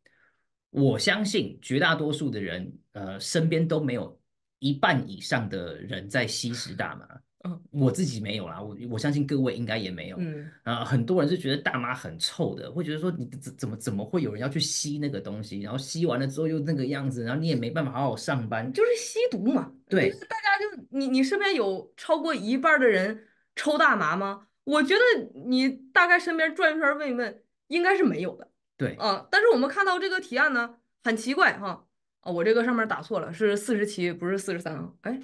Speaker 3: 我相信绝大多数的人，呃，身边都没有一半以上的人在吸食大麻。嗯，我自己没有啦，我我相信各位应该也没有。嗯啊，很多人是觉得大麻很臭的，会觉得说你怎怎么怎么会有人要去吸那个东西，然后吸完了之后又那个样子，然后你也没办法好好上班，就是吸毒嘛。对，
Speaker 2: 就是大家就你你身边有超过一半的人抽大麻吗？我觉得你大概身边转一圈问一问，应该是没有的。对，啊，但是我们看到这个提案呢，很奇怪哈。啊，我这个上面打错了，是四十七，不是四十三啊。哎，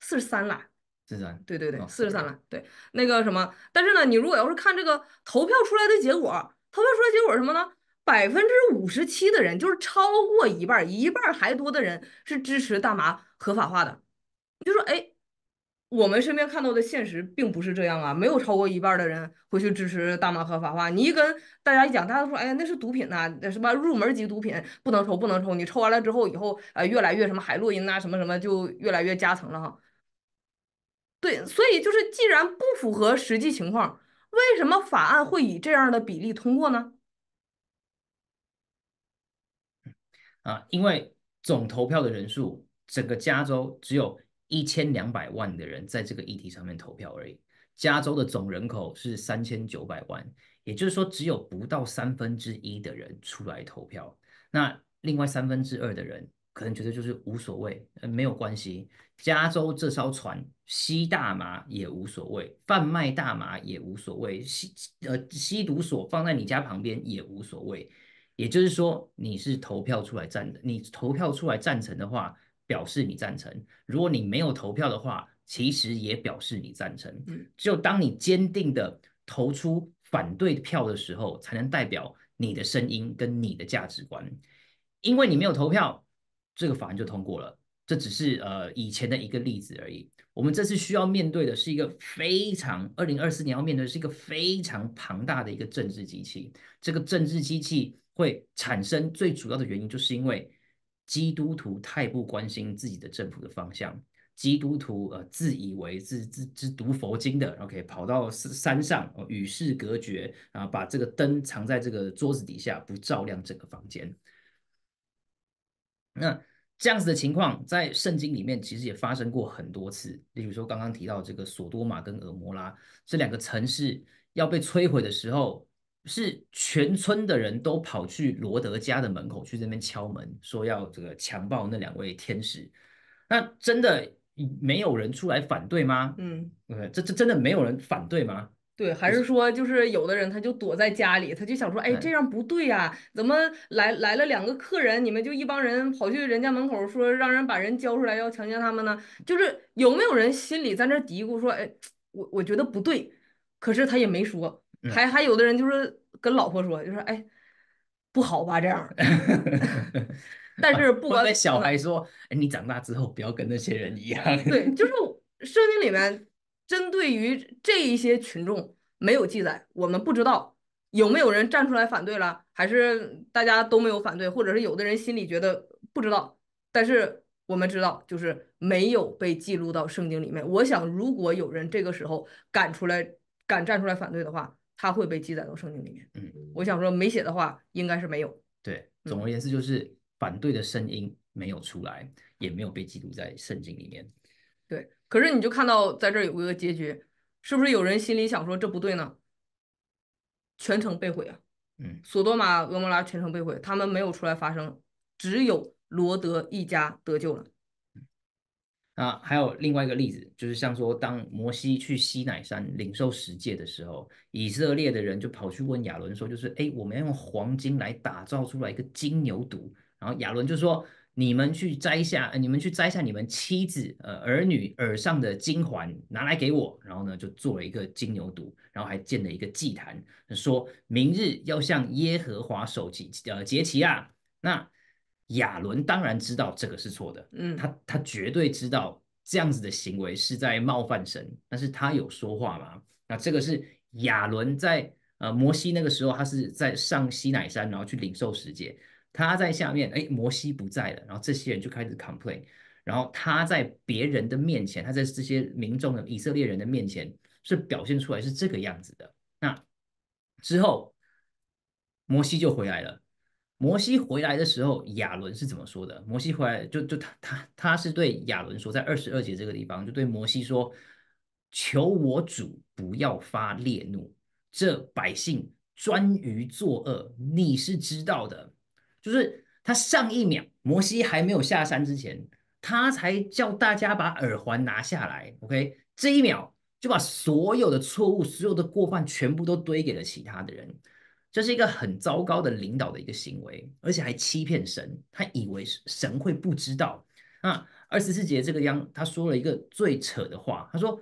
Speaker 2: 四十三啦。四十三，对对对，四十三了。对，那个什么，但是呢，你如果要是看这个投票出来的结果，投票出来结果什么呢？百分之五十七的人，就是超过一半，一半还多的人是支持大麻合法化的。就说，哎，我们身边看到的现实并不是这样啊，没有超过一半的人会去支持大麻合法化。你一跟大家一讲，大家都说，哎呀，那是毒品呐，那什么入门级毒品不能抽，不能抽。你抽完了之后，以后啊，越来越什么海洛因呐，什么什么就越来越加层了哈。对，所以就是，既然不符合实际情况，为什么法案会以这样的比例通过呢？
Speaker 3: 啊，因为总投票的人数，整个加州只有一千两百万的人在这个议题上面投票而已。加州的总人口是三千九百万，也就是说，只有不到三分之一的人出来投票。那另外三分之二的人可能觉得就是无所谓，没有关系。加州这艘船吸大麻也无所谓，贩卖大麻也无所谓，吸呃吸毒所放在你家旁边也无所谓。也就是说，你是投票出来赞的，你投票出来赞成的话，表示你赞成；如果你没有投票的话，其实也表示你赞成。只有当你坚定的投出反对票的时候，才能代表你的声音跟你的价值观。因为你没有投票，这个法案就通过了。这只是呃以前的一个例子而已。我们这次需要面对的是一个非常二零二四年要面对的是一个非常庞大的一个政治机器。这个政治机器会产生最主要的原因，就是因为基督徒太不关心自己的政府的方向。基督徒呃自以为是自是读佛经的，OK，跑到山山上与世隔绝，然后把这个灯藏在这个桌子底下，不照亮整个房间。那。这样子的情况在圣经里面其实也发生过很多次，例如说刚刚提到这个索多玛跟俄摩拉这两个城市要被摧毁的时候，是全村的人都跑去罗德家的门口去那边敲门，说要这个强暴那两位天使，那真的没有人出来反对吗？嗯，这这真的没有人反对吗？
Speaker 2: 对，还是说就是有的人他就躲在家里，他就想说，哎，这样不对呀，怎么来来了两个客人，你们就一帮人跑去人家门口说，让人把人交出来要强奸他们呢？就是有没有人心里在那嘀咕说，哎，我我觉得不对，可是他也没说，还还有的人就是跟老婆说，就说，哎，不好吧这样，
Speaker 3: 但是不管小孩说，哎，你长大之后不要跟那些人一样。
Speaker 1: 对，
Speaker 2: 就是设定 里面。针对于这一些群众没有记载，我们不知道有没有人站出来反对了，还是大家都没有反对，或者是有的人心里觉得不知道，但是我们知道就是没有被记录到圣经里面。我想，如果有人这个时候敢出来、敢站出来反对的话，他会被记载到圣经里面。嗯，我想说没写的话，应该是没有。
Speaker 3: 对，总而言之，就是反对的声音没有出来，也没有被记录在圣经里面。
Speaker 2: 对。可是你就看到在这有一个结局，是不是有人心里想说这不对呢？全程被毁啊，嗯，索多玛、俄摩拉全程被毁，他们没有出来发声，只有罗德一家得救了。啊，
Speaker 3: 还有另外一个例子，就是像说当摩西去西乃山领受十诫的时候，以色列的人就跑去问亚伦说，就是哎，我们要用黄金来打造出来一个金牛犊，然后亚伦就说。你们去摘下，你们去摘下你们妻子、呃儿女耳上的金环，拿来给我，然后呢，就做了一个金牛犊，然后还建了一个祭坛，说明日要向耶和华守节，呃节期啊。那亚伦当然知道这个是错的，嗯，他他绝对知道这样子的行为是在冒犯神，但是他有说话吗？那这个是亚伦在呃摩西那个时候，他是在上西乃山，然后去领受十诫。他在下面，哎，摩西不在了，然后这些人就开始 complain，然后他在别人的面前，他在这些民众的以色列人的面前是表现出来是这个样子的。那之后，摩西就回来了。摩西回来的时候，亚伦是怎么说的？摩西回来，就就他他他是对亚伦说，在二十二节这个地方，就对摩西说：“求我主不要发烈怒，这百姓专于作恶，你是知道的。”就是他上一秒摩西还没有下山之前，他才叫大家把耳环拿下来。OK，这一秒就把所有的错误、所有的过犯全部都堆给了其他的人，这是一个很糟糕的领导的一个行为，而且还欺骗神，他以为神会不知道。那二十四节这个央，他说了一个最扯的话，他说：“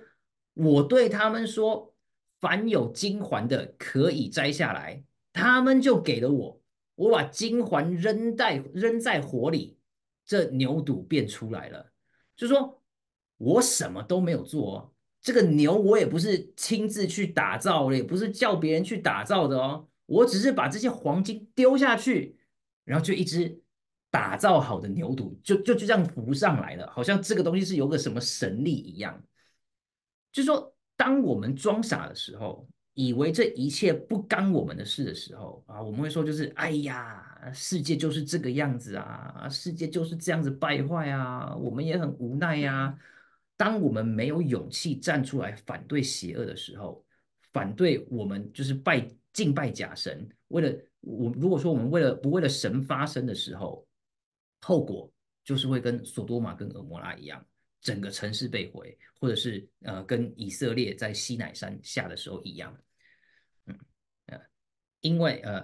Speaker 3: 我对他们说，凡有金环的可以摘下来，他们就给了我。”我把金环扔在扔在火里，这牛肚便出来了。就说我什么都没有做，这个牛我也不是亲自去打造，也不是叫别人去打造的哦。我只是把这些黄金丢下去，然后就一只打造好的牛肚就就就这样浮上来了，好像这个东西是有个什么神力一样。就是说，当我们装傻的时候。以为这一切不干我们的事的时候啊，我们会说就是哎呀，世界就是这个样子啊，世界就是这样子败坏啊，我们也很无奈呀。当我们没有勇气站出来反对邪恶的时候，反对我们就是拜敬拜假神。为了我，如果说我们为了不为了神发声的时候，后果就是会跟索多玛跟俄摩拉一样，整个城市被毁，或者是呃跟以色列在西乃山下的时候一样。因为呃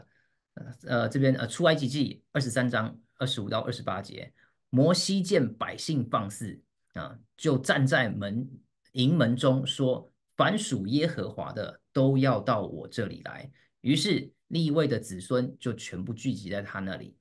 Speaker 3: 呃呃，这边呃出埃及记二十三章二十五到二十八节，摩西见百姓放肆啊，就站在门营门中说：“凡属耶和华的都要到我这里来。”于是立位的子孙就全部聚集在他那里。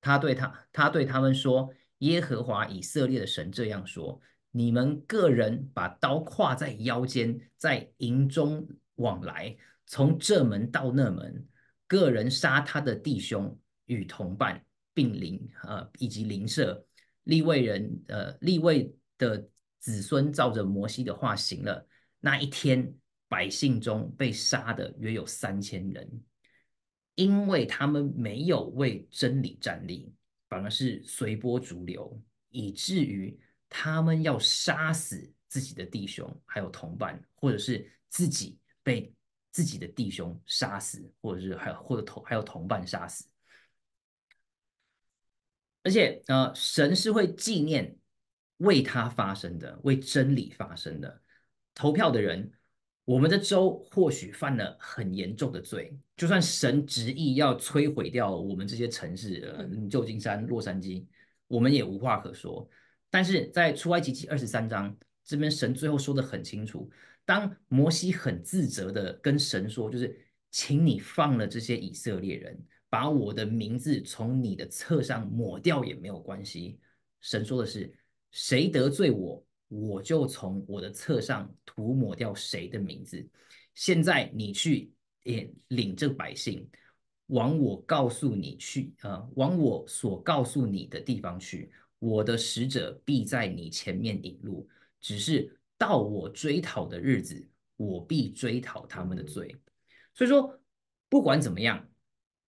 Speaker 3: 他对他他对他们说：“耶和华以色列的神这样说：你们个人把刀挎在腰间，在营中往来，从这门到那门。”个人杀他的弟兄与同伴，并邻啊，以及邻舍立位人呃立位的子孙照着摩西的话行了。那一天，百姓中被杀的约有三千人，因为他们没有为真理站立，反而是随波逐流，以至于他们要杀死自己的弟兄，还有同伴，或者是自己被。自己的弟兄杀死，或者是还或者同还有同伴杀死，而且呃，神是会纪念为他发生的，为真理发生的投票的人。我们的州或许犯了很严重的罪，就算神执意要摧毁掉我们这些城市，旧金山、洛杉矶，我们也无话可说。但是在出埃及记二十三章。这边神最后说的很清楚：，当摩西很自责的跟神说，就是，请你放了这些以色列人，把我的名字从你的册上抹掉也没有关系。神说的是，谁得罪我，我就从我的册上涂抹掉谁的名字。现在你去领这百姓，往我告诉你去往我所告诉你的地方去，我的使者必在你前面引路。只是到我追讨的日子，我必追讨他们的罪。所以说，不管怎么样，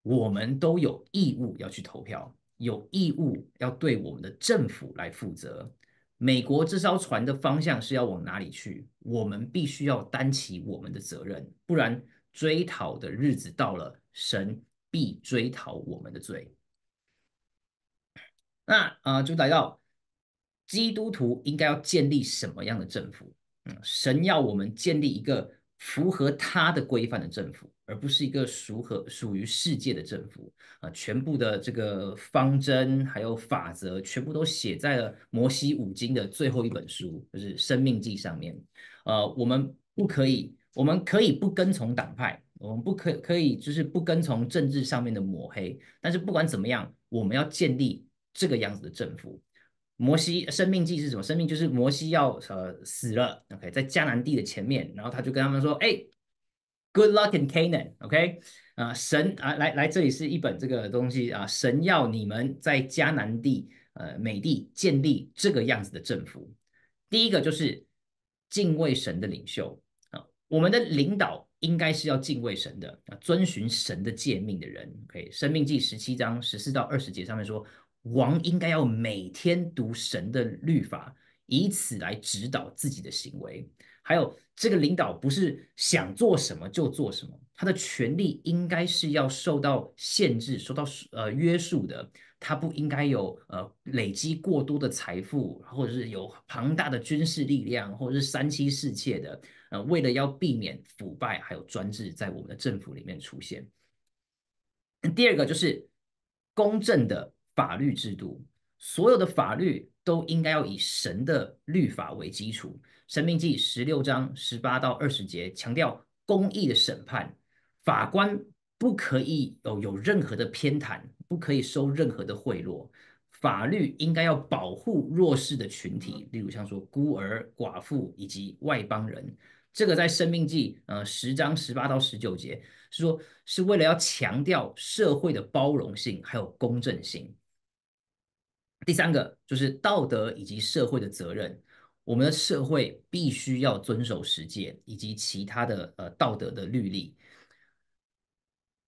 Speaker 3: 我们都有义务要去投票，有义务要对我们的政府来负责。美国这艘船的方向是要往哪里去？我们必须要担起我们的责任，不然追讨的日子到了，神必追讨我们的罪。那啊，就来到基督徒应该要建立什么样的政府？嗯，神要我们建立一个符合他的规范的政府，而不是一个属合属于世界的政府。啊，全部的这个方针还有法则，全部都写在了摩西五经的最后一本书，就是《生命记》上面。呃，我们不可以，我们可以不跟从党派，我们不可可以就是不跟从政治上面的抹黑。但是不管怎么样，我们要建立这个样子的政府。摩西生命记是什么？生命就是摩西要呃死了。OK，在迦南地的前面，然后他就跟他们说：“哎，Good luck in Canaan。” OK，啊，神啊，来来，这里是一本这个东西啊，神要你们在迦南地呃美地建立这个样子的政府。第一个就是敬畏神的领袖啊，我们的领导应该是要敬畏神的啊，遵循神的诫命的人。OK，生命记十七章十四到二十节上面说。王应该要每天读神的律法，以此来指导自己的行为。还有，这个领导不是想做什么就做什么，他的权利应该是要受到限制、受到呃约束的。他不应该有呃累积过多的财富，或者是有庞大的军事力量，或者是三妻四妾的。呃，为了要避免腐败还有专制在我们的政府里面出现。第二个就是公正的。法律制度，所有的法律都应该要以神的律法为基础。生命记十六章十八到二十节强调公义的审判，法官不可以有有任何的偏袒，不可以收任何的贿赂。法律应该要保护弱势的群体，例如像说孤儿、寡妇以及外邦人。这个在生命记呃十章十八到十九节是说是为了要强调社会的包容性还有公正性。第三个就是道德以及社会的责任。我们的社会必须要遵守世界以及其他的呃道德的律例。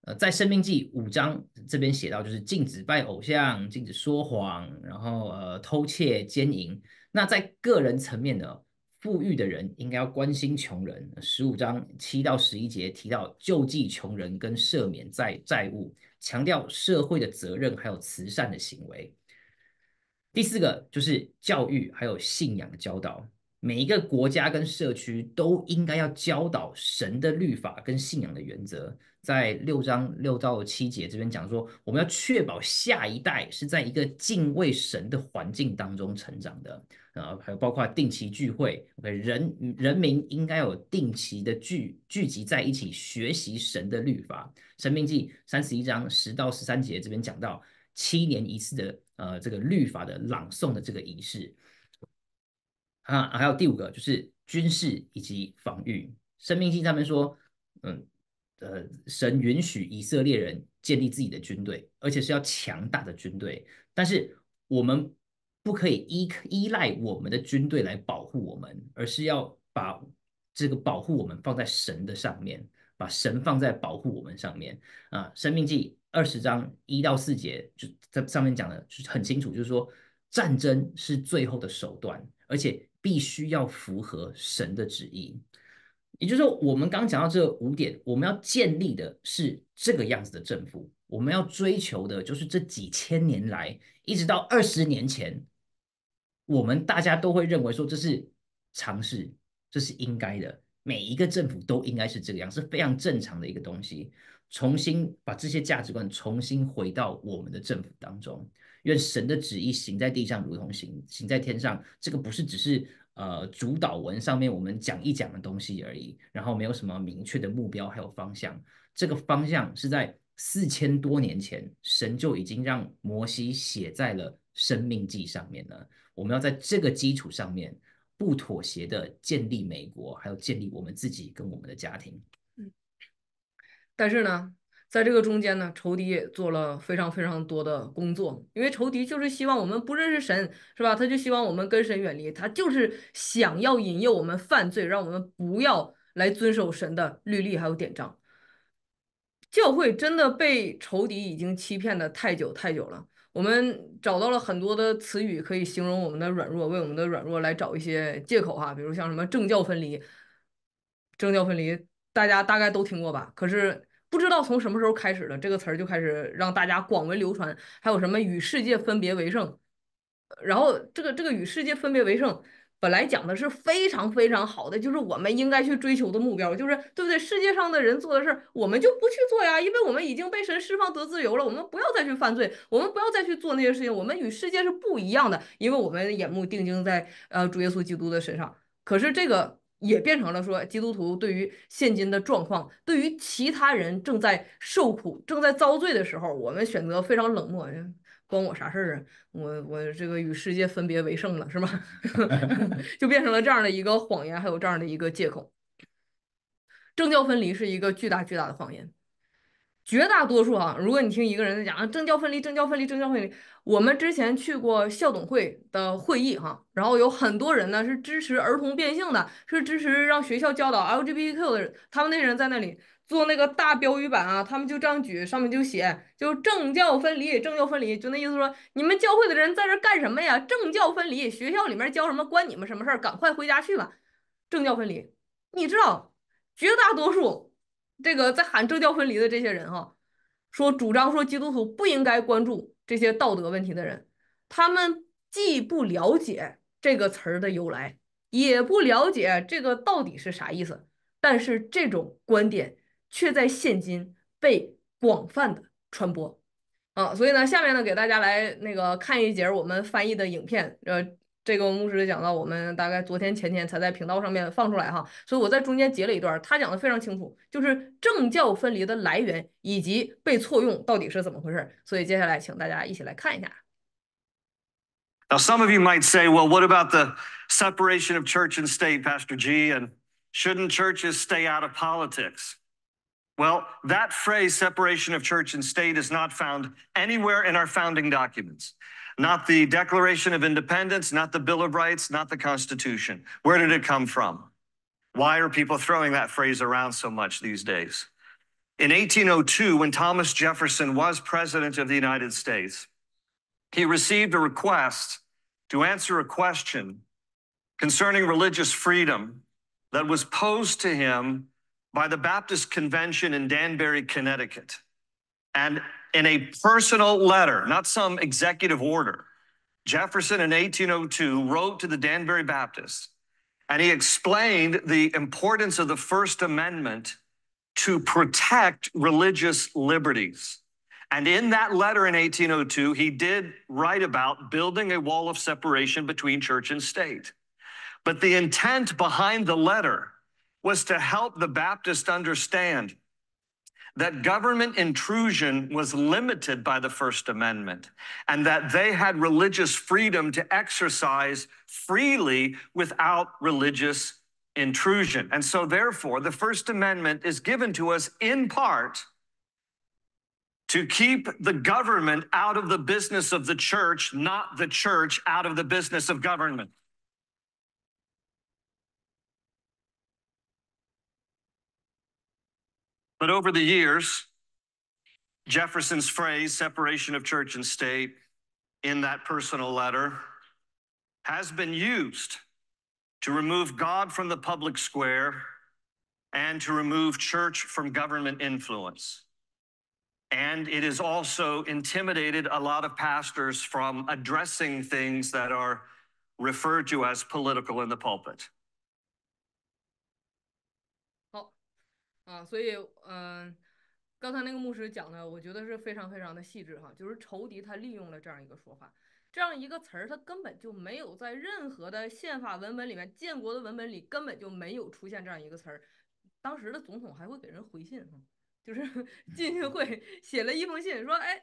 Speaker 3: 呃，在《生命记》五章这边写到，就是禁止拜偶像、禁止说谎，然后呃偷窃、奸淫。那在个人层面呢，富裕的人应该要关心穷人。十五章七到十一节提到救济穷人跟赦免债债务，强调社会的责任还有慈善的行为。第四个就是教育，还有信仰的教导。每一个国家跟社区都应该要教导神的律法跟信仰的原则。在六章六到七节这边讲说，我们要确保下一代是在一个敬畏神的环境当中成长的。啊，还有包括定期聚会，OK，人人民应该有定期的聚聚集在一起学习神的律法。神命记三十一章十到十三节这边讲到七年一次的。呃，这个律法的朗诵的这个仪式啊，还有第五个就是军事以及防御。生命记上面说，嗯，呃，神允许以色列人建立自己的军队，而且是要强大的军队。但是我们不可以依依赖我们的军队来保护我们，而是要把这个保护我们放在神的上面，把神放在保护我们上面啊。生命记。二十章一到四节就在上面讲的，是很清楚，就是说战争是最后的手段，而且必须要符合神的旨意。也就是说，我们刚讲到这五点，我们要建立的是这个样子的政府，我们要追求的就是这几千年来，一直到二十年前，我们大家都会认为说这是尝试，这是应该的，每一个政府都应该是这个样，是非常正常的一个东西。重新把这些价值观重新回到我们的政府当中，愿神的旨意行在地上，如同行行在天上。这个不是只是呃主导文上面我们讲一讲的东西而已，然后没有什么明确的目标还有方向。这个方向是在四千多年前神就已经让摩西写在了《生命记》上面了。我们要在这个基础上面不妥协的建立美国，还有建立我们自己跟我们的家庭。
Speaker 2: 但是呢，在这个中间呢，仇敌也做了非常非常多的工作，因为仇敌就是希望我们不认识神，是吧？他就希望我们跟神远离，他就是想要引诱我们犯罪，让我们不要来遵守神的律例还有典章。教会真的被仇敌已经欺骗的太久太久了，我们找到了很多的词语可以形容我们的软弱，为我们的软弱来找一些借口哈，比如像什么政教分离，政教分离大家大概都听过吧？可是。不知道从什么时候开始的这个词儿就开始让大家广为流传，还有什么与世界分别为圣。然后这个这个与世界分别为圣，本来讲的是非常非常好的，就是我们应该去追求的目标，就是对不对？世界上的人做的事儿，我们就不去做呀，因为我们已经被神释放得自由了，我们不要再去犯罪，我们不要再去做那些事情，我们与世界是不一样的，因为我们眼目定睛在呃主耶稣基督的身上。可是这个。也变成了说，基督徒对于现今的状况，对于其他人正在受苦、正在遭罪的时候，我们选择非常冷漠，关我啥事儿啊？我我这个与世界分别为圣了，是吗？就变成了这样的一个谎言，还有这样的一个借口。政教分离是一个巨大巨大的谎言。绝大多数啊，如果你听一个人在讲政教分离，政教分离，政教分离。我们之前去过校董会的会议哈，然后有很多人呢是支持儿童变性的是支持让学校教导 LGBTQ 的人，他们那些人在那里做那个大标语板啊，他们就这样举，上面就写就政教分离，政教分离，就那意思说，你们教会的人在这干什么呀？政教分离，学校里面教什么关你们什么事儿？赶快回家去吧。政教分离，你知道绝大多数。这个在喊政教分离的这些人哈，说主张说基督徒不应该关注这些道德问题的人，他们既不了解这个词儿的由来，也不了解这个到底是啥意思，但是这种观点却在现今被广泛的传播，啊，所以呢，下面呢给大家来那个看一节我们翻译的影片，呃。这个牧师讲到，我们大概昨天前天才在频道上面放出来哈，所以我在中间截了一段，他讲的非常清楚，就是政教分离的来源以及被错用到底是怎么回事。所以接下来，请大家一起来看一下。
Speaker 4: Now, some of you might say, "Well, what about the separation of church and state, Pastor G? And shouldn't churches stay out of politics?" Well, that phrase, "separation of church and state," is not found anywhere in our founding documents. Not the Declaration of Independence, not the Bill of Rights, not the Constitution. Where did it come from? Why are people throwing that phrase around so much these days? In 1802, when Thomas Jefferson was President of the United States, he received a request to answer a question concerning religious freedom that was posed to him by the Baptist Convention in Danbury, Connecticut. And in a personal letter, not some executive order, Jefferson in 1802 wrote to the Danbury Baptists, and he explained the importance of the First Amendment to protect religious liberties. And in that letter in 1802, he did write about building a wall of separation between church and state. But the intent behind the letter was to help the Baptist understand that government intrusion was limited by the First Amendment and that they had religious freedom to exercise freely without religious intrusion. And so, therefore, the First Amendment is given to us in part to keep the government out of the business of the church, not the church out of the business of government. But over the years, Jefferson's phrase, separation of church and state, in that personal letter, has been used to remove God from the public square and to remove church from government influence. And it has also intimidated a lot of pastors from addressing things that are referred to as political in the pulpit.
Speaker 2: 啊，所以嗯，刚才那个牧师讲的，我觉得是非常非常的细致哈。就是仇敌他利用了这样一个说法，这样一个词儿，他根本就没有在任何的宪法文本里面，建国的文本里根本就没有出现这样一个词儿。当时的总统还会给人回信哈，就是 进运会 写了一封信说：“哎，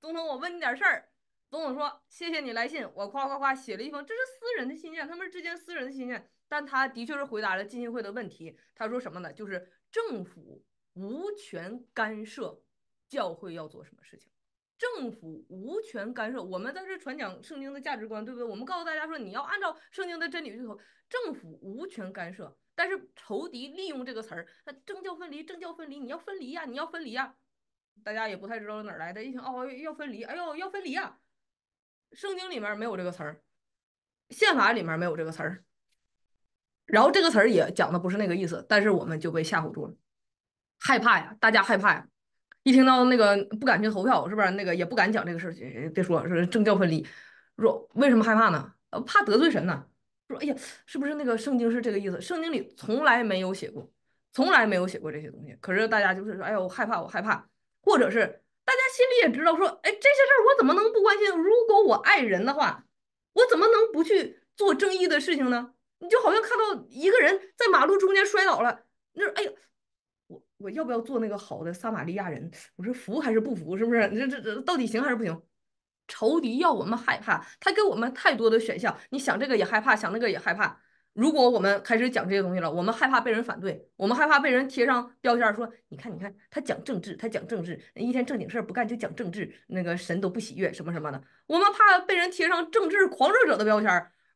Speaker 2: 总统，我问你点事儿。”总统说：“谢谢你来信，我夸夸夸写了一封，这是私人的信件，他们之间私人的信件，但他的确是回答了进信会的问题。他说什么呢？就是。”政府无权干涉教会要做什么事情，政府无权干涉。我们在这传讲圣经的价值观，对不对？我们告诉大家说，你要按照圣经的真理去走。政府无权干涉，但是仇敌利用这个词儿，那政教分离，政教分离，你要分离呀，你要分离呀。大家也不太知道哪儿来的，一听哦，要分离，哎呦，要分离呀。圣经里面没有这个词儿，宪法里面没有这个词儿。然后这个词儿也讲的不是那个意思，但是我们就被吓唬住了，害怕呀，大家害怕呀，一听到那个不敢去投票，是不是？那个也不敢讲这个事儿，别说是政教分离。说为什么害怕呢？怕得罪神呢？说哎呀，是不是那个圣经是这个意思？圣经里从来没有写过，从来没有写过这些东西。可是大家就是说，哎呀，我害怕，我害怕，或者是大家心里也知道，说哎，这些事儿我怎么能不关心？如果我爱人的话，我怎么能不去做正义的事情呢？你就好像看到一个人在马路中间摔倒了，那哎呦，我我要不要做那个好的撒玛利亚人？我是服还是不服？是不是？这这这到底行还是不行？仇敌要我们害怕，他给我们太多的选项。你想这个也害怕，想那个也害怕。如果我们开始讲这些东西了，我们害怕被人反对，我们害怕被人贴上标签，说你看你看他讲政治，他讲政治，一天正经事儿不干就讲政治，那个神都不喜悦什么什么的。我们怕被人贴上政治狂热者的标签，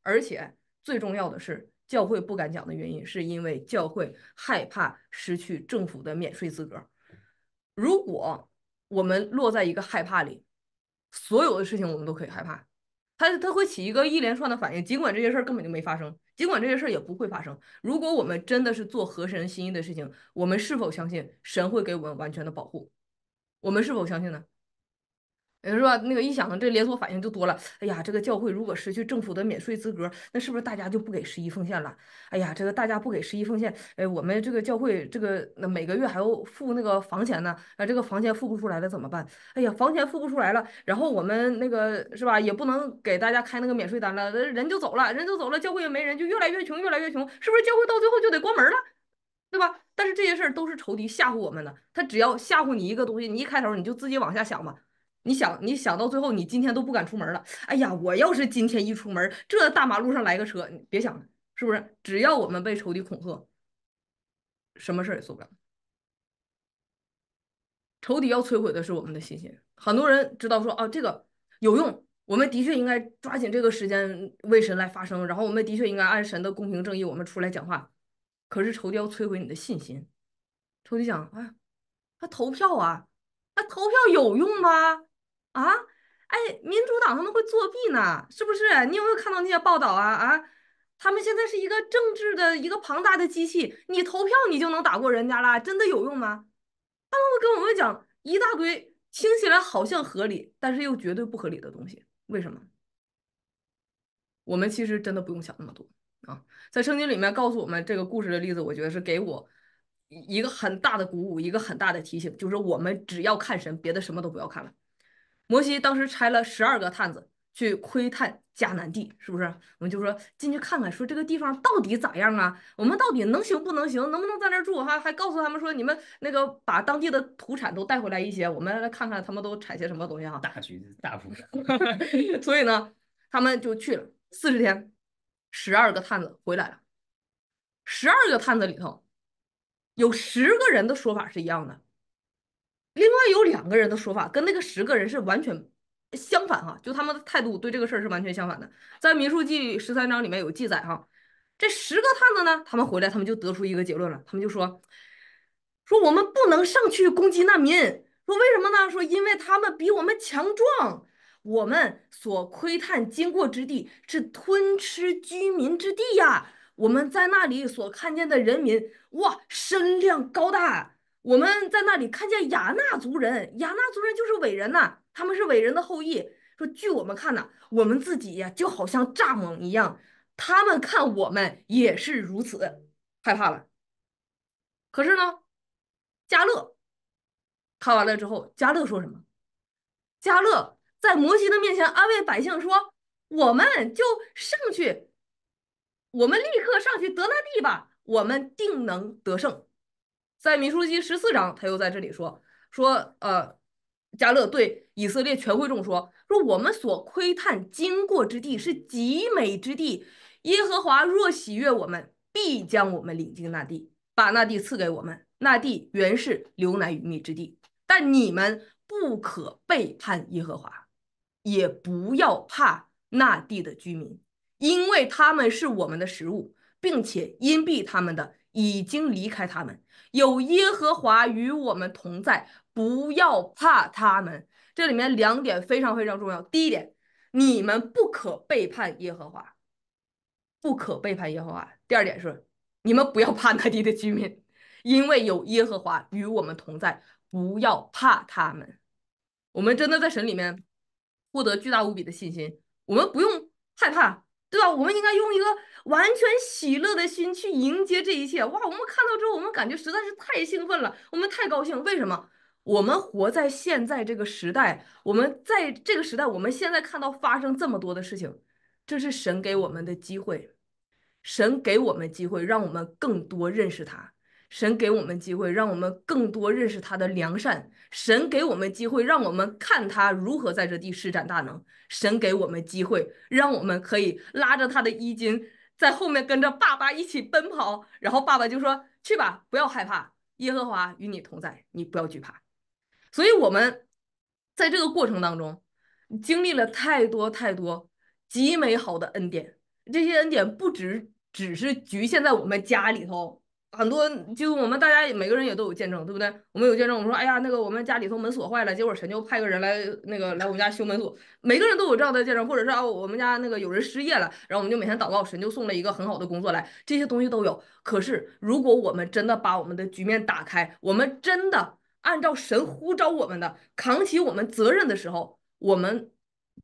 Speaker 2: 而且。最重要的是，教会不敢讲的原因，是因为教会害怕失去政府的免税资格。如果我们落在一个害怕里，所有的事情我们都可以害怕，它它会起一个一连串的反应，尽管这些事儿根本就没发生，尽管这些事儿也不会发生。如果我们真的是做合神心意的事情，我们是否相信神会给我们完全的保护？我们是否相信呢？也就是说，那个一想到这连锁反应就多了。哎呀，这个教会如果失去政府的免税资格，那是不是大家就不给十一奉献了？哎呀，这个大家不给十一奉献，哎，我们这个教会这个那每个月还要付那个房钱呢。啊，这个房钱付不出来了怎么办？哎呀，房钱付不出来了，然后我们那个是吧，也不能给大家开那个免税单了，人就走了，人就走了，教会也没人，就越来越穷，越来越穷，是不是？教会到最后就得关门了，对吧？但是这些事儿都是仇敌吓唬我们的，他只要吓唬你一个东西，你一开头你就自己往下想吧。你想，你想到最后，你今天都不敢出门了。哎呀，我要是今天一出门，这大马路上来个车，你别想了，是不是？只要我们被仇敌恐吓，什么事儿也做不了。仇敌要摧毁的是我们的信心。很多人知道说啊，这个有用，我们的确应该抓紧这个时间为神来发声，然后我们的确应该按神的公平正义，我们出来讲话。可是仇敌要摧毁你的信心，仇敌讲，哎，他投票啊，他投票有用吗？啊，哎，民主党他们会作弊呢，是不是？你有没有看到那些报道啊？啊，他们现在是一个政治的一个庞大的机器，你投票你就能打过人家啦，真的有用吗？他们会跟我们讲一大堆，听起来好像合理，但是又绝对不合理的东西。为什么？我们其实真的不用想那么多啊。在圣经里面告诉我们这个故事的例子，我觉得是给我一个很大的鼓舞，一个很大的提醒，就是我们只要看神，别的什么都不要看了。摩西当时拆了十二个探子去窥探迦南地，是不是？我们就说进去看看，说这个地方到底咋样啊？我们到底能行不能行？能不能在那儿住？哈，还告诉他们说，你们那个把当地的土产都带回来一些，我们来看看他们都产些什么东西哈。大橘子、大方 向。所以呢，他们就去了四十天，十二个探子回来了，十二个探子里头，有十个人的说法是一样的。另外有两个人的说法跟那个十个人是完全相反哈，就他们的态度对这个事儿是完全相反的。在《民数记》十三章里面有记载哈，这十个探子呢，他们回来，他们就得出一个结论了，他们就说说我们不能上去攻击难民，说为什么呢？说因为他们比我们强壮，我们所窥探经过之地是吞吃居民之地呀，我们在那里所看见的人民哇，身量高大。我们在那里看见雅纳族人，雅纳族人就是伟人呐，他们是伟人的后裔。说据我们看呐，我们自己呀、就好像蚱蜢一样，他们看我们也是如此，害怕了。可是呢，加勒看完了之后，加勒说什么？加勒在摩西的面前安慰百姓说：“我们就上去，我们立刻上去得了地吧，我们定能得胜。”在民书记十四章，他又在这里说说，呃，加勒对以色列全会众说说，我们所窥探经过之地是极美之地，耶和华若喜悦我们，必将我们领进那地，把那地赐给我们。那地原是流奶与蜜之地，但你们不可背叛耶和华，也不要怕那地的居民，因为他们是我们的食物，并且因蔽他们的。已经离开他们，有耶和华与我们同在，不要怕他们。这里面两点非常非常重要。第一点，你们不可背叛耶和华，不可背叛耶和华。第二点是，你们不要怕那地的居民，因为有耶和华与我们同在，不要怕他们。我们真的在神里面获得巨大无比的信心，我们不用害怕。对吧？我们应该用一个完全喜乐的心去迎接这一切。哇！我们看到之后，我们感觉实在是太兴奋了，我们太高兴。为什么？我们活在现在这个时代，我们在这个时代，我们现在看到发生这么多的事情，这是神给我们的机会。神给我们机会，让我们更多认识他。神给我们机会，让我们更多认识他的良善；神给我们机会，让我们看他如何在这地施展大能；神给我们机会，让我们可以拉着他的衣襟，在后面跟着爸爸一起奔跑。然后爸爸就说：“去吧，不要害怕，耶和华与你同在，你不要惧怕。”所以，我们在这个过程当中，经历了太多太多极美好的恩典。这些恩典不只只是局限在我们家里头。很多，就我们大家每个人也都有见证，对不对？我们有见证，我们说，哎呀，那个我们家里头门锁坏了，结果神就派个人来，那个来我们家修门锁。每个人都有这样的见证，或者是啊，我们家那个有人失业了，然后我们就每天祷告，神就送了一个很好的工作来。这些东西都有。可是，如果我们真的把我们的局面打开，我们真的按照神呼召我们的，扛起我们责任的时候，我们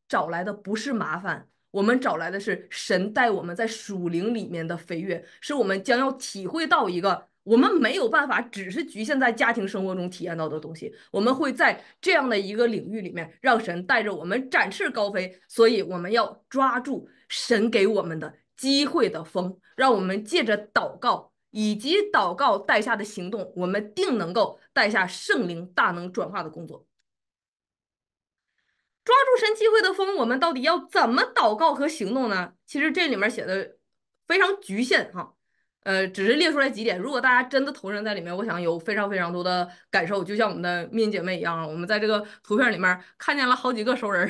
Speaker 2: 找来的不是麻烦。我们找来的是神带我们在属灵里面的飞跃，是我们将要体会到一个我们没有办法，只是局限在家庭生活中体验到的东西。我们会在这样的一个领域里面，让神带着我们展翅高飞。所以，我们要抓住神给我们的机会的风，让我们借着祷告以及祷告带下的行动，我们定能够带下圣灵大能转化的工作。抓住神机会的风，我们到底要怎么祷告和行动呢？其实这里面写的非常局限哈，呃，只是列出来几点。如果大家真的投身在里面，我想有非常非常多的感受，就像我们的面姐妹一样，我们在这个图片里面看见了好几个熟人，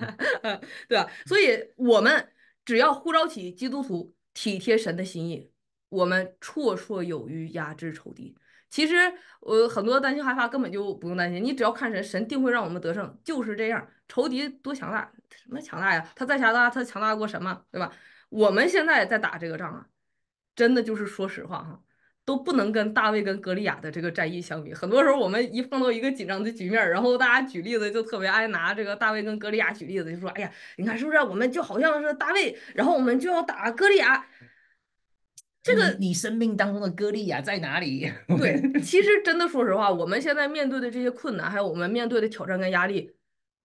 Speaker 2: 对吧？所以我们只要呼召起基督徒体贴神的心意，我们绰绰有余压制仇敌。其实我很多担心害怕根本就不用担心，你只要看神，神定会让我们得胜，就是这样。仇敌多强大，什么强大呀？他在强大，他强大过什么，对吧？我们现在在打这个仗啊，真的就是说实话哈，都不能跟大卫跟格利亚的这个战役相比。很多时候我们一碰到一个紧张的局面，然后大家举例子就特别爱拿这个大卫跟格利亚举例子，就说，哎呀，你看是不是？我们就好像是大卫，然后我们就要打哥利亚。这个你生命当中的歌利亚在哪里？对，其实真的说实话，我们现在面对的这些困难，还有我们面对的挑战跟压力，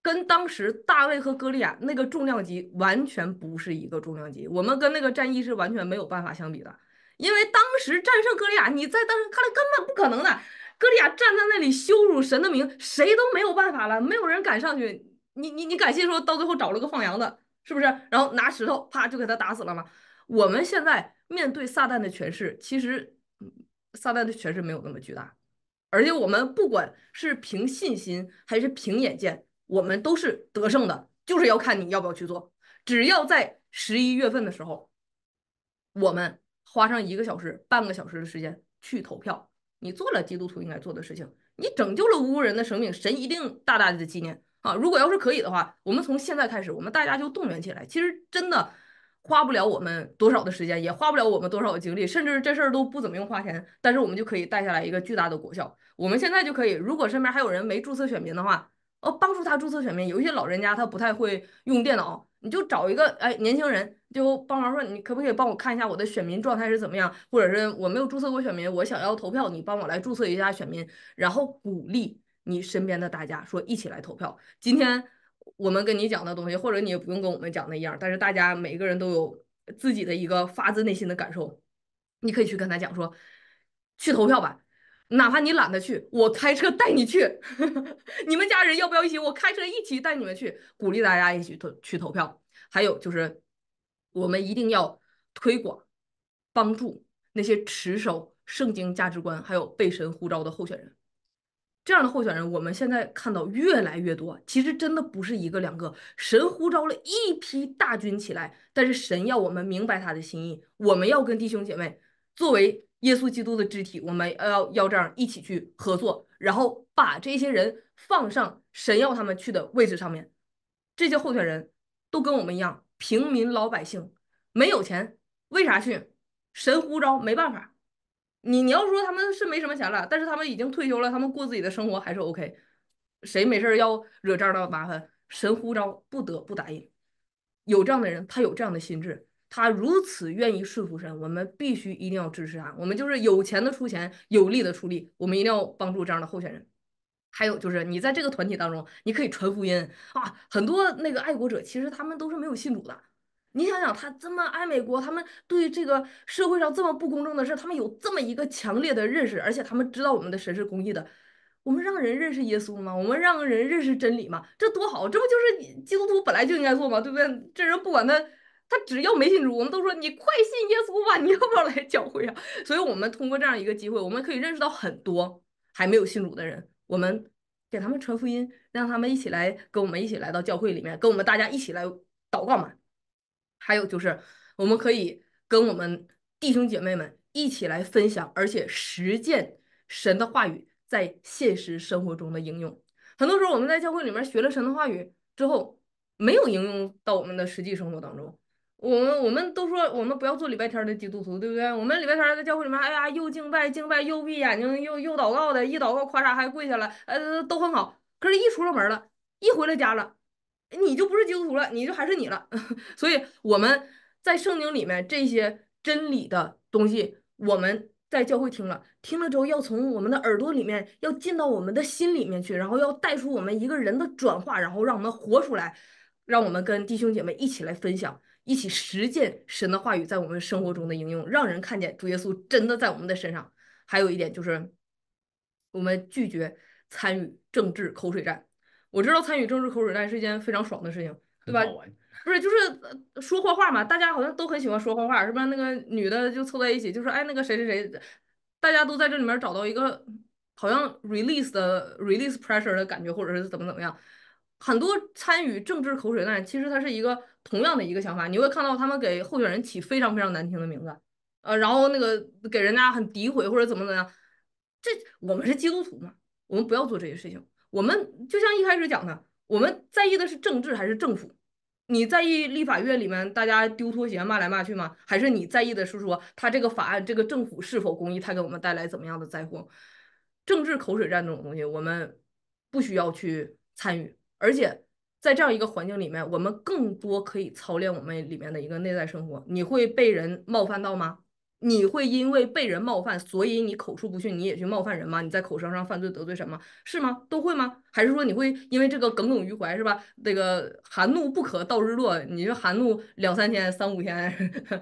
Speaker 2: 跟当时大卫和歌利亚那个重量级完全不是一个重量级。我们跟那个战役是完全没有办法相比的，因为当时战胜歌利亚，你在当时看来根本不可能的。歌利亚站在那里羞辱神的名，谁都没有办法了，没有人敢上去。你你你敢信说到最后找了个放羊的，是不是？然后拿石头啪就给他打死了吗？我们现在。面对撒旦的权势，其实撒旦的权势没有那么巨大，而且我们不管是凭信心还是凭眼见，我们都是得胜的，就是要看你要不要去做。只要在十一月份的时候，我们花上一个小时、半个小时的时间去投票，你做了基督徒应该做的事情，你拯救了无辜人的生命，神一定大大的纪念啊！如果要是可以的话，我们从现在开始，我们大家就动员起来，其实真的。花不了我们多少的时间，也花不了我们多少的精力，甚至这事儿都不怎么用花钱，但是我们就可以带下来一个巨大的果效。我们现在就可以，如果身边还有人没注册选民的话，呃，帮助他注册选民。有一些老人家他不太会用电脑，你就找一个哎年轻人就帮忙说，你可不可以帮我看一下我的选民状态是怎么样？或者是我没有注册过选民，我想要投票，你帮我来注册一下选民，然后鼓励你身边的大家说一起来投票。今天。我们跟你讲的东西，或者你也不用跟我们讲的一样，但是大家每个人都有自己的一个发自内心的感受，你可以去跟他讲说，去投票吧，哪怕你懒得去，我开车带你去，你们家人要不要一起？我开车一起带你们去，鼓励大家一起投去投票。还有就是，我们一定要推广，帮助那些持守圣经价值观还有背神呼召的候选人。这样的候选人，我们现在看到越来越多。其实真的不是一个两个，神呼召了一批大军起来。但是神要我们明白他的心意，我们要跟弟兄姐妹作为耶稣基督的肢体，我们要要这样一起去合作，然后把这些人放上神要他们去的位置上面。这些候选人，都跟我们一样，平民老百姓，没有钱，为啥去？神呼召，没办法。你你要说他们是没什么钱了，但是他们已经退休了，他们过自己的生活还是 OK。谁没事儿要惹这样的麻烦，神呼召不得不答应。有这样的人，他有这样的心智，他如此愿意顺服神，我们必须一定要支持他。我们就是有钱的出钱，有力的出力，我们一定要帮助这样的候选人。还有就是你在这个团体当中，你可以传福音啊，很多那个爱国者其实他们都是没有信主的。你想想，他这么爱美国，他们对这个社会上这么不公正的事，他们有这么一个强烈的认识，而且他们知道我们的神是公义的。我们让人认识耶稣吗？我们让人认识真理吗？这多好！这不就是基督徒本来就应该做吗？对不对？这人不管他，他只要没信主，我们都说你快信耶稣吧，你要不要来教会啊？所以，我们通过这样一个机会，我们可以认识到很多还没有信主的人，我们给他们传福音，让他们一起来跟我们一起来到教会里面，跟我们大家一起来祷告嘛。还有就是，我们可以跟我们弟兄姐妹们一起来分享，而且实践神的话语在现实生活中的应用。很多时候，我们在教会里面学了神的话语之后，没有应用到我们的实际生活当中。我们我们都说，我们不要做礼拜天的基督徒，对不对？我们礼拜天在教会里面，哎呀，又敬拜敬拜，又闭眼睛，又又祷告的，一祷告夸嚓还跪下了，呃，都很好。可是，一出了门了，一回了家了。你就不是基督徒了，你就还是你了。所以我们在圣经里面这些真理的东西，我们在教会听了，听了之后要从我们的耳朵里面要进到我们的心里面去，然后要带出我们一个人的转化，然后让我们活出来，让我们跟弟兄姐妹一起来分享，一起实践神的话语在我们生活中的应用，让人看见主耶稣真的在我们的身上。还有一点就是，我们拒绝参与政治口水战。我知道参与政治口水战是一件非常爽的事情，对吧？不是，就是说坏话嘛。大家好像都很喜欢说坏话，是吧？那个女的就凑在一起，就说：“哎，那个谁谁谁，大家都在这里面找到一个好像 release 的 release pressure 的感觉，或者是怎么怎么样。”很多参与政治口水战，其实它是一个同样的一个想法。你会看到他们给候选人起非常非常难听的名字，呃，然后那个给人家很诋毁或者怎么怎么样。这我们是基督徒嘛？我们不要做这些事情。我们就像一开始讲的，我们在意的是政治还是政府？你在意立法院里面大家丢拖鞋骂来骂去吗？还是你在意的是说他这个法案、这个政府是否公益，它给我们带来怎么样的灾祸？政治口水战这种东西，我们不需要去参与。而且在这样一个环境里面，我们更多可以操练我们里面的一个内在生活。你会被人冒犯到吗？你会因为被人冒犯，所以你口出不逊，你也去冒犯人吗？你在口舌上犯罪得罪什么是吗？都会吗？还是说你会因为这个耿耿于怀是吧？这个含怒不可到日落，你这含怒两三天、三五天，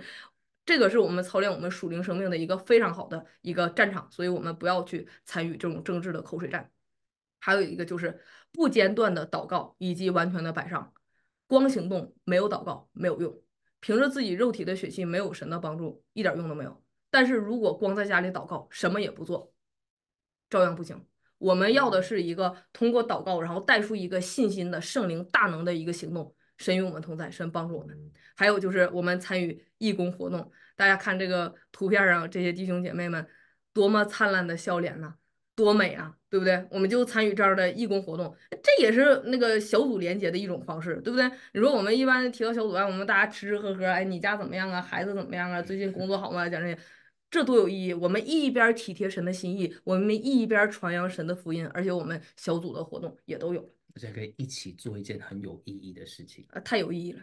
Speaker 2: 这个是我们操练我们属灵生命的一个非常好的一个战场，所以我们不要去参与这种政治的口水战。还有一个就是不间断的祷告以及完全的摆上，光行动没有祷告没有用。凭着自己肉体的血气，没有神的帮助，一点用都没有。但是如果光在家里祷告，什么也不做，照样不行。我们要的是一个通过祷告，然后带出一个信心的圣灵大能的一个行动。神与我们同在，神帮助我们。还有就是我们参与义工活动，大家看这个图片上这些弟兄姐妹们，多么灿烂的笑脸呐，多美啊！对不对？我们就参与这样的义工活动，这也是那个小组联结的一种方式，对不对？你说我们一般提到小组啊，我们大家吃吃喝喝，哎，你家怎么样啊？孩子怎么样啊？最近工作好吗？讲这些，这多有意义！我们一边体贴神的心意，我们一边传扬神的福音，而且我们小组的活动也都有，
Speaker 3: 大家可以一起做一件很有意义的事情
Speaker 2: 啊！太有意义了。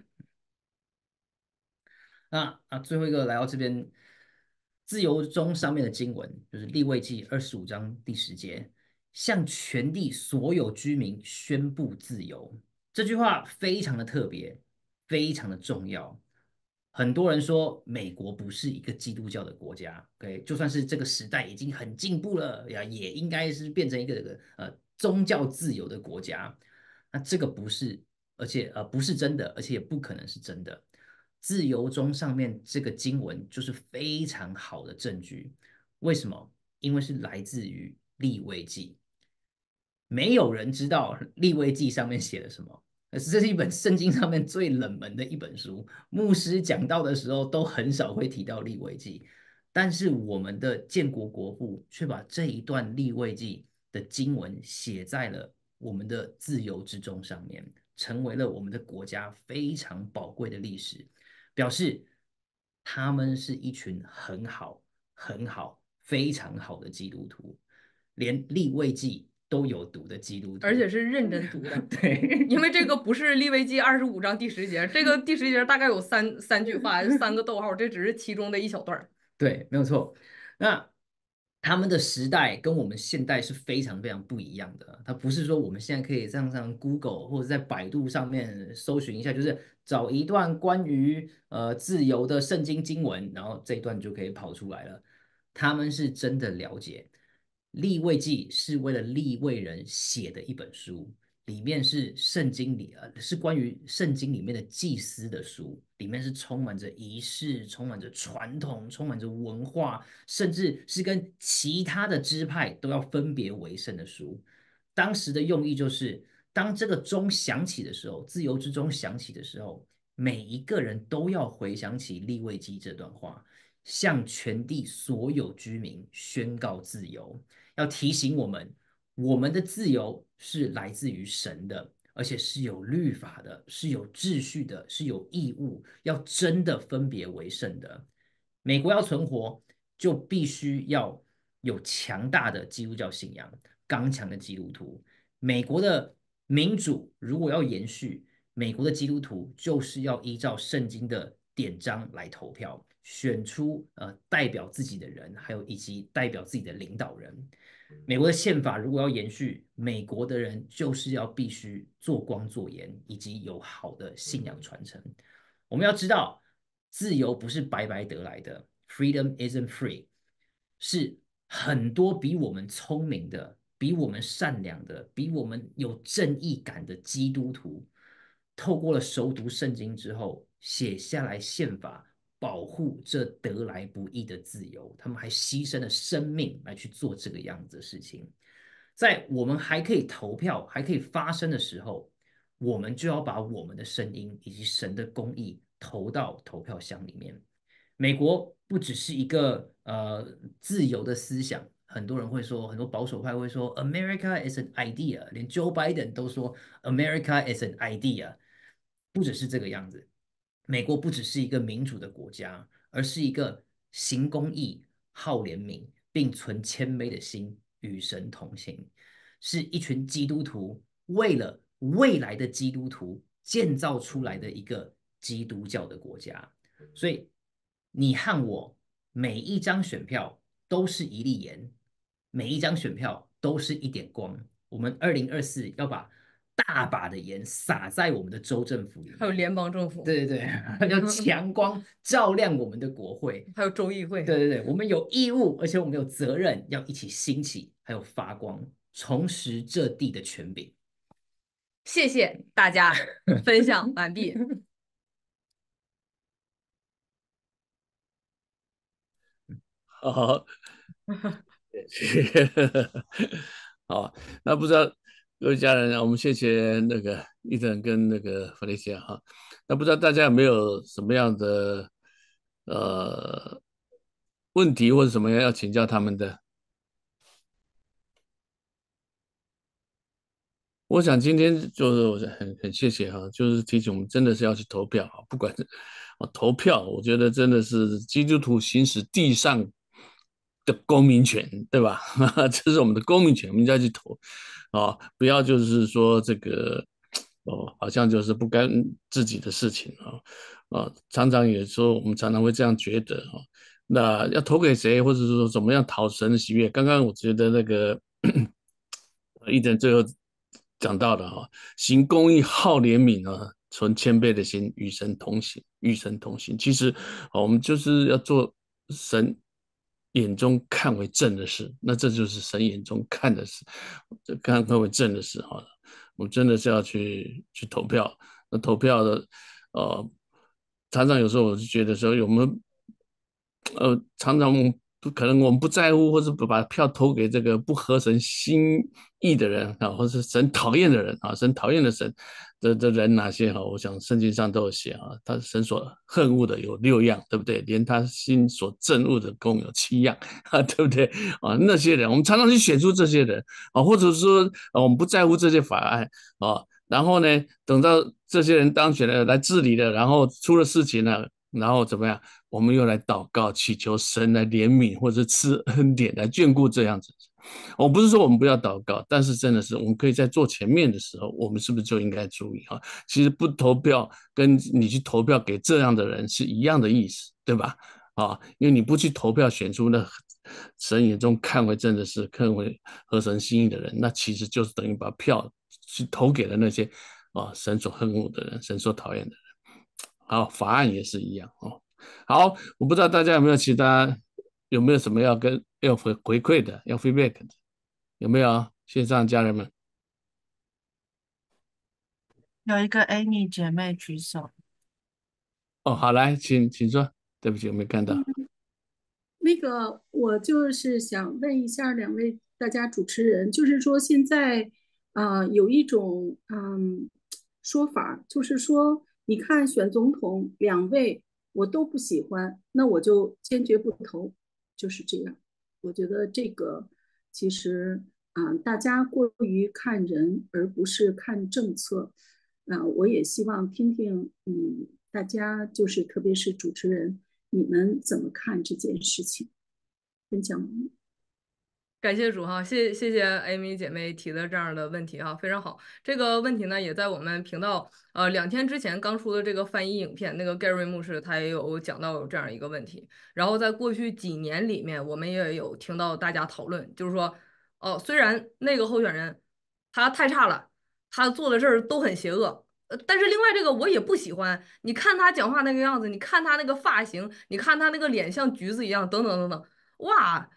Speaker 3: 那那最后一个来到这边，自由中上面的经文就是立位记二十五章第十节。向全地所有居民宣布自由，这句话非常的特别，非常的重要。很多人说美国不是一个基督教的国家，OK，就算是这个时代已经很进步了呀，也应该是变成一个呃宗教自由的国家。那这个不是，而且呃不是真的，而且也不可能是真的。自由中上面这个经文就是非常好的证据。为什么？因为是来自于。立位记，没有人知道立位记上面写了什么。这是一本圣经上面最冷门的一本书，牧师讲到的时候都很少会提到立位记。但是我们的建国国父却把这一段立位记的经文写在了我们的自由之钟上面，成为了我们的国家非常宝贵的历史，表示他们是一群很好、很好、非常好的基督徒。连立位记都有读的基督徒，
Speaker 2: 而且是认真读的。对，因为这个不是立位记二十五章第十节，这个第十节大概有三三句话，三个逗号，这只是其中的一小段。
Speaker 3: 对，没有错。那他们的时代跟我们现代是非常非常不一样的。他不是说我们现在可以上上 Google 或者在百度上面搜寻一下，就是找一段关于呃自由的圣经经文，然后这一段就可以跑出来了。他们是真的了解。立位记是为了立位人写的一本书，里面是圣经里呃是关于圣经里面的祭司的书，里面是充满着仪式，充满着传统，充满着文化，甚至是跟其他的支派都要分别为圣的书。当时的用意就是，当这个钟响起的时候，自由之钟响起的时候，每一个人都要回想起立位记这段话，向全地所有居民宣告自由。要提醒我们，我们的自由是来自于神的，而且是有律法的，是有秩序的，是有义务要真的分别为圣的。美国要存活，就必须要有强大的基督教信仰，刚强的基督徒。美国的民主如果要延续，美国的基督徒就是要依照圣经的典章来投票，选出呃代表自己的人，还有以及代表自己的领导人。美国的宪法如果要延续，美国的人就是要必须做光做盐，以及有好的信仰传承。我们要知道，自由不是白白得来的，Freedom isn't free，是很多比我们聪明的、比我们善良的、比我们有正义感的基督徒，透过了熟读圣经之后，写下来宪法。保护这得来不易的自由，他们还牺牲了生命来去做这个样子的事情。在我们还可以投票、还可以发声的时候，我们就要把我们的声音以及神的公义投到投票箱里面。美国不只是一个呃自由的思想，很多人会说，很多保守派会说，America is an idea，连 Joe Biden 都说 America is an idea，不只是这个样子。美国不只是一个民主的国家，而是一个行公义、好怜悯，并存谦卑的心，与神同行，是一群基督徒为了未来的基督徒建造出来的一个基督教的国家。所以，你和我每一张选票都是一粒盐，每一张选票都是一点光。我们二零二四要把。大把的盐撒在我们的州政府里，
Speaker 2: 还有联邦政府。对
Speaker 3: 对对，要 强光照亮我们的国会，还有州议会。对对对，我们有义务，而且我们有责任，要一起兴起，还有发光，重拾这地的权柄。
Speaker 2: 谢谢大家 分享完毕。
Speaker 1: 好，好，那不知道。各位家人，我们谢谢那个伊藤跟那个弗雷亚哈。那不知道大家有没有什么样的呃问题或者什么样要请教他们的？我想今天就是我很很谢谢哈，就是提醒我们真的是要去投票啊，不管是啊投票，我觉得真的是基督徒行使地上的公民权，对吧？这是我们的公民权，我们要去投。啊，不要就是说这个，哦，好像就是不干自己的事情啊，啊，常常也说我们常常会这样觉得哈。那要投给谁，或者说怎么样讨神喜悦？刚刚我觉得那个，一等最后讲到了哈，行公义，好怜悯啊，存谦卑的心，与神同行，与神同行。其实，我们就是要做神。眼中看为正的事，那这就是神眼中看的事，这看为正的事哈。我们真的是要去去投票，那投票的，呃，常常有时候我就觉得说，我们，呃，常常。不可能我们不在乎，或者把票投给这个不合神心意的人啊，或是神讨厌的人啊，神讨厌的神的这人哪些哈？我想圣经上都有写啊，他神所恨恶的有六样，对不对？连他心所憎恶的共有七样啊，对不对啊？那些人我们常常去选出这些人啊，或者说我们不在乎这些法案啊，然后呢，等到这些人当选了来治理了，然后出了事情了，然后怎么样？我们又来祷告，祈求神来怜悯或者赐恩典来眷顾这样子。我不是说我们不要祷告，但是真的是我们可以在做前面的时候，我们是不是就应该注意啊？其实不投票，跟你去投票给这样的人是一样的意思，对吧？啊，因为你不去投票选出那神眼中看为真的是看为合神心意的人，那其实就是等于把票去投给了那些啊神所恨恶的人，神所讨厌的人。好，法案也是一样哦。好，我不知道大家有没有其他有没有什么要跟要回回馈的，要 feedback 的，有没有线上家人们？
Speaker 3: 有一个 Amy 姐妹举手。
Speaker 1: 哦，好，来，请请坐。对不起，我没看到。
Speaker 2: 那个，我就是想问一下两位大家主持人，就是说现在，呃，有一种嗯说法，就是说。你看，选总统两位我都不喜欢，那我就坚决不投，就是这样。我觉得这个其实啊，大家过于看人而不是看政策。嗯，我也希望听听，嗯，大家就是特别是主持人，你们怎么看这件事情？分享。感谢主哈，谢谢谢 Amy 姐妹提的这样的问题哈，非常好。这个问题呢，也在我们频道呃两天之前刚出的这个翻译影片，那个 Gary 牧师他也有讲到这样一个问题。然后在过去几年里面，我们也有听到大家讨论，就是说哦，虽然那个候选人他太差了，他做的事儿都很邪恶，呃，但是另外这个我也不喜欢。你看他讲话那个样子，你看他那个发型，你看他那个脸像橘子一样，等等等等，哇。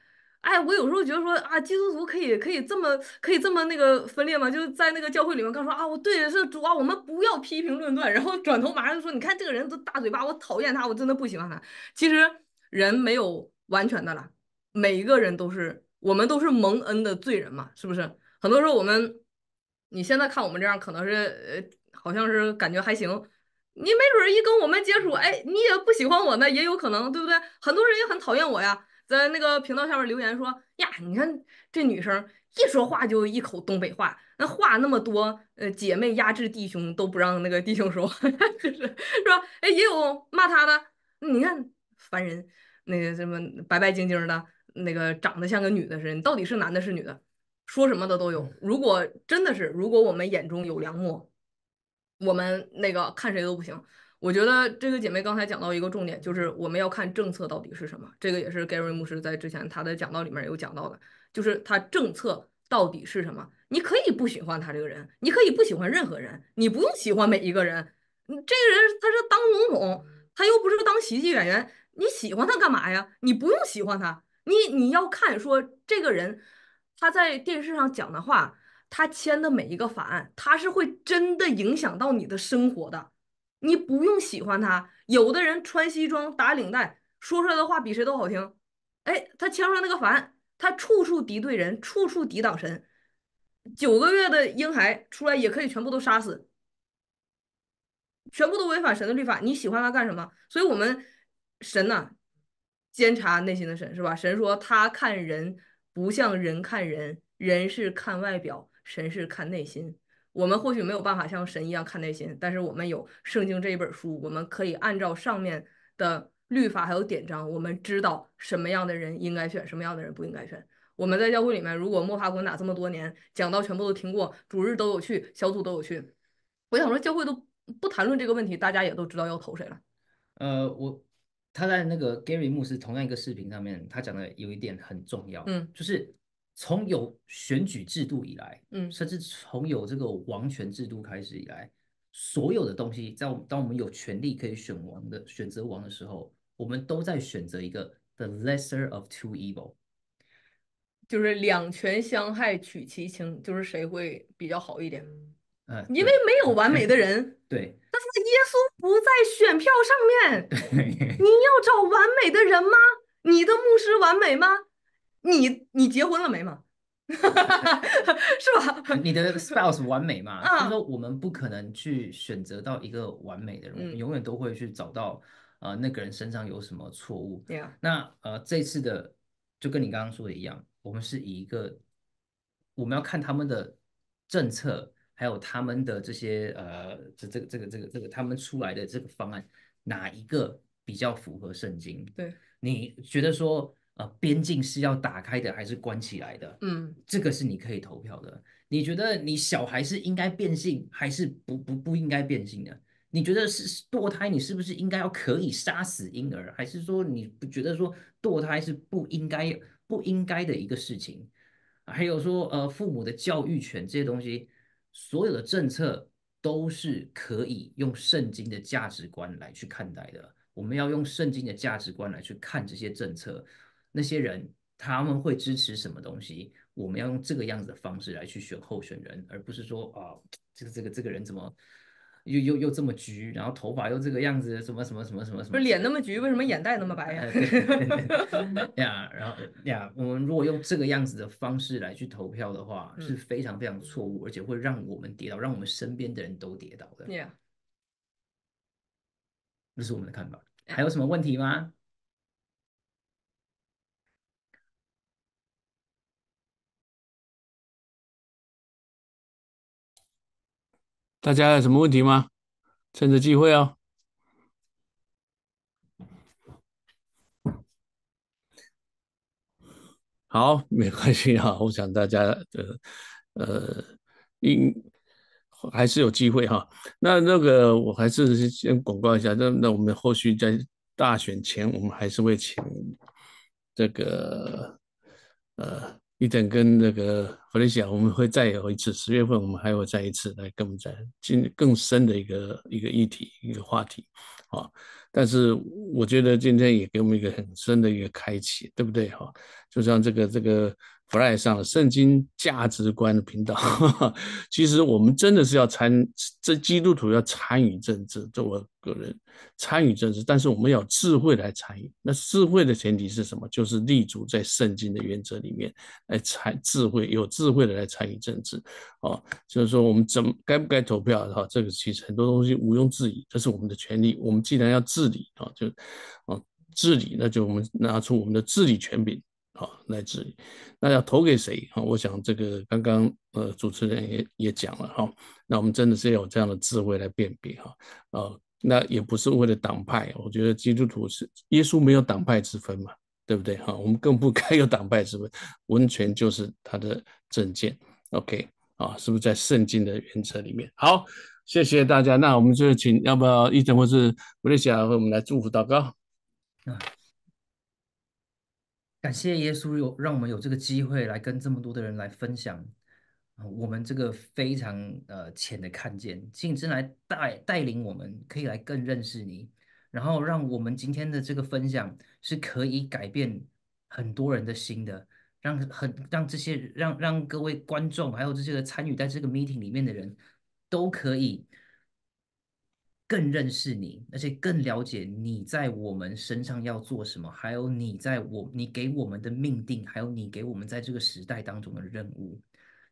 Speaker 2: 哎，我有时候觉得说啊，基督徒可以可以这么可以这么那个分裂吗？就是在那个教会里面，刚说啊，我对是主啊，我们不要批评论断，然后转头马上就说，你看这个人都大嘴巴，我讨厌他，我真的不喜欢他。其实人没有完全的了，每一个人都是，我们都是蒙恩的罪人嘛，是不是？很多时候我们，你现在看我们这样，可能是呃，好像是感觉还行，你没准一跟我们接触，哎，你也不喜欢我呢，也有可能，对不对？很多人也很讨厌我呀。在那个频道下面留言说呀，你看这女生一说话就一口东北话，那话那么多，呃，姐妹压制弟兄都不让那个弟兄说，就是是吧？哎，也有骂她的，你看烦人，那个什么白白净净的，那个长得像个女的似的，你到底是男的是女的？说什么的都有。如果真的是，如果我们眼中有良木，我们那个看谁都不行。我觉得这个姐妹刚才讲到一个重点，就是我们要看政策到底是什么。这个也是 Gary 牧师在之前他的讲道里面有讲到的，就是他政策到底是什么。你可以不喜欢他这个人，你可以不喜欢任何人，你不用喜欢每一个人。这个人他是当总统，他又不是当喜剧演员，你喜欢他干嘛呀？你不用喜欢他，你你要看说这个人他在电视上讲的话，他签的每一个法案，他是会真的影响到你的生活的。你不用喜欢他，有的人穿西装打领带，说出来的话比谁都好听。哎，他枪上那个凡，他处处敌对人，处处抵挡神。九个月的婴孩出来也可以全部都杀死，全部都违反神的律法。你喜欢他干什么？所以，我们神呐，监察内心的神是吧？神说他看人不像人看人，人是看外表，神是看内心。我们或许没有办法像神一样看内心，但是我们有圣经这一本书，我们可以按照上面的律法还有典章，我们知道什么样的人应该选，什么样的人不应该选。我们在教会里面，如果摸爬滚打这么多年，讲到全部都听过，主日都有去，小组都有去，我想说，教会都不谈论这个问题，大家也都知道要投谁了。
Speaker 3: 呃，我他在那个 Gary 牧师同样一个视频上面，他讲的有一点很重要，嗯，就是。从有选举制度以来，嗯，甚至从有这个王权制度开始以来，所有的东西，在我们当我们有权利可以选王的选择王的时候，我们都在选择一个 the lesser of two e v i l
Speaker 2: 就是两权相害取其轻，就是谁会比较好一点？
Speaker 3: 嗯，因为没有
Speaker 2: 完美的人，对。但是耶稣不在选票上面，你要找完美的人吗？你的牧师完美吗？你你结婚了没嘛？是吧？你的
Speaker 3: spouse 完美嘛？他说我们不可能去选择到一个完美的人，永远都会去找到呃那个人身上有什么错误。对呀。那呃这次的就跟你刚刚说的一样，我们是以一个我们要看他们的政策，还有他们的这些呃这这个这个这个这个他们出来的这个方案哪一个比较符合圣经？对，你觉得说？呃，边境是要打开的还是关起来的？嗯，这个是你可以投票的。你觉得你小孩是应该变性还是不不不应该变性的？你觉得是堕胎，你是不是应该要可以杀死婴儿，还是说你不觉得说堕胎是不应该不应该的一个事情？还有说呃，父母的教育权这些东西，所有的政策都是可以用圣经的价值观来去看待的。我们要用圣经的价值观来去看这些政策。那些人他们会支持什么东西？我们要用这个样子的方式来去选候选人，而不是说啊，这个这个这个人怎么又又又这么橘，然后头发又这个样子，什么什么什么什么什么脸
Speaker 2: 那么橘，为什么眼袋那么白呀？对
Speaker 3: 呀，然后呀，我们如果用这个样子的方式来去投票的话，是非常非常错误，而且会让我们跌倒，让我们身边的人都跌倒的。
Speaker 2: Yeah.
Speaker 1: 这是我们的看法。还有什么问题吗？
Speaker 4: 大家有什么问题吗？趁着机会哦，
Speaker 1: 好，没关系啊，我想大家的，呃，应还是有机会哈。那那个，我还是先广告一下，那那我们后续在大选前，我们还是会请这个，呃。一藤跟那个弗雷西亚，我们会再有一次，十月份我们还会再一次来跟我们再进更深的一个一个议题一个话题，啊，但是我觉得今天也给我们一个很深的一个开启，对不对？哈，就像这个这个。fly 上了圣经价值观的频道。其实我们真的是要参，这基督徒要参与政治，这我个人参与政治。但是我们要智慧来参与。那智慧的前提是什么？就是立足在圣经的原则里面来参智慧，有智慧的来参与政治。啊，就是说我们怎么该不该投票？哈，这个其实很多东西毋庸置疑，这是我们的权利。我们既然要治理啊，就啊治理，那就我们拿出我们的治理权柄。好，来治，那要投给谁？哈，我想这个刚刚呃主持人也也讲了哈，那我们真的是有这样的智慧来辨别哈，呃，那也不是为了党派，我觉得基督徒是耶稣没有党派之分嘛，对不对？哈，我们更不该有党派之分，完全就是他的政见。OK，啊，是不是在圣经的原则里面？好，谢谢大家，那我们就请要不要伊德或是布丽夏为我们来祝福祷告？
Speaker 2: 嗯。
Speaker 3: 感谢耶稣有让我们有这个机会来跟这么多的人来分享，我们这个非常呃浅的看见，请真来带带领我们，可以来更认识你，然后让我们今天的这个分享是可以改变很多人的心的，让很让这些让让各位观众还有这些参与在这个 meeting 里面的人都可以。更认识你，而且更了解你在我们身上要做什么，还有你在我、你给我们的命定，还有你给我们在这个时代当中的任务，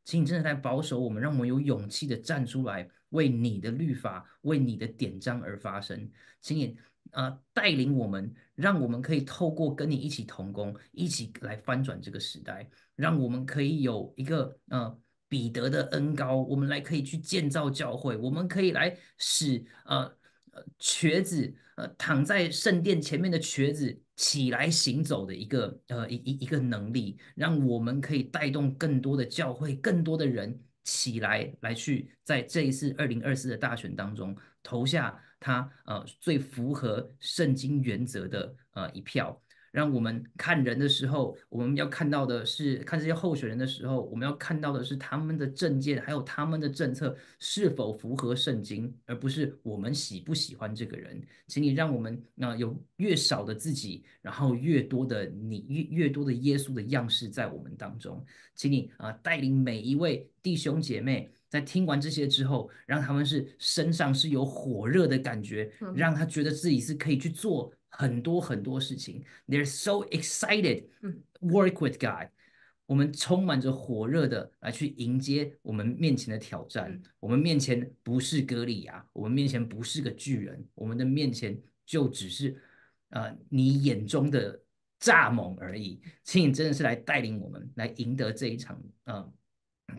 Speaker 3: 请你真的来保守我们，让我们有勇气的站出来，为你的律法、为你的典章而发声，请你啊带领我们，让我们可以透过跟你一起同工，一起来翻转这个时代，让我们可以有一个嗯。彼得的恩高，我们来可以去建造教会，我们可以来使呃呃瘸子呃躺在圣殿前面的瘸子起来行走的一个呃一一一个能力，让我们可以带动更多的教会、更多的人起来来去，在这一次二零二四的大选当中投下他呃最符合圣经原则的呃一票。让我们看人的时候，我们要看到的是看这些候选人的时候，我们要看到的是他们的政见，还有他们的政策是否符合圣经，而不是我们喜不喜欢这个人。请你让我们那有越少的自己，然后越多的你，越多的耶稣的样式在我们当中。请你啊，带领每一位弟兄姐妹，在听完这些之后，让他们是身上是有火热的感觉，让他觉得自己是可以去做。很多很多事情，They're so excited work with God。我们充满着火热的来去迎接我们面前的挑战。我们面前不是歌利亚，我们面前不是个巨人，我们的面前就只是呃你眼中的蚱蜢而已。请你真的是来带领我们来赢得这一场，嗯。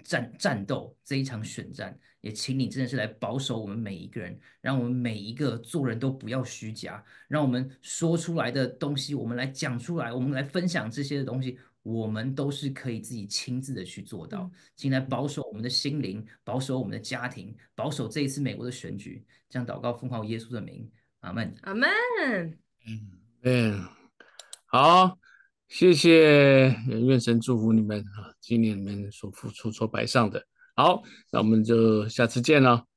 Speaker 3: 战战斗这一场选战，也请你真的是来保守我们每一个人，让我们每一个做人都不要虚假，让我们说出来的东西，我们来讲出来，我们来分享这些的东西，我们都是可以自己亲自的去做到，请来保守我们的心灵，保守我们的家庭，保守这一次美国的选举，这样祷告，奉靠耶稣的名，阿
Speaker 1: 门，阿门。嗯，好。谢谢，愿神祝福你们啊！今年你们所付出所白上的。好，那我们就下次见了。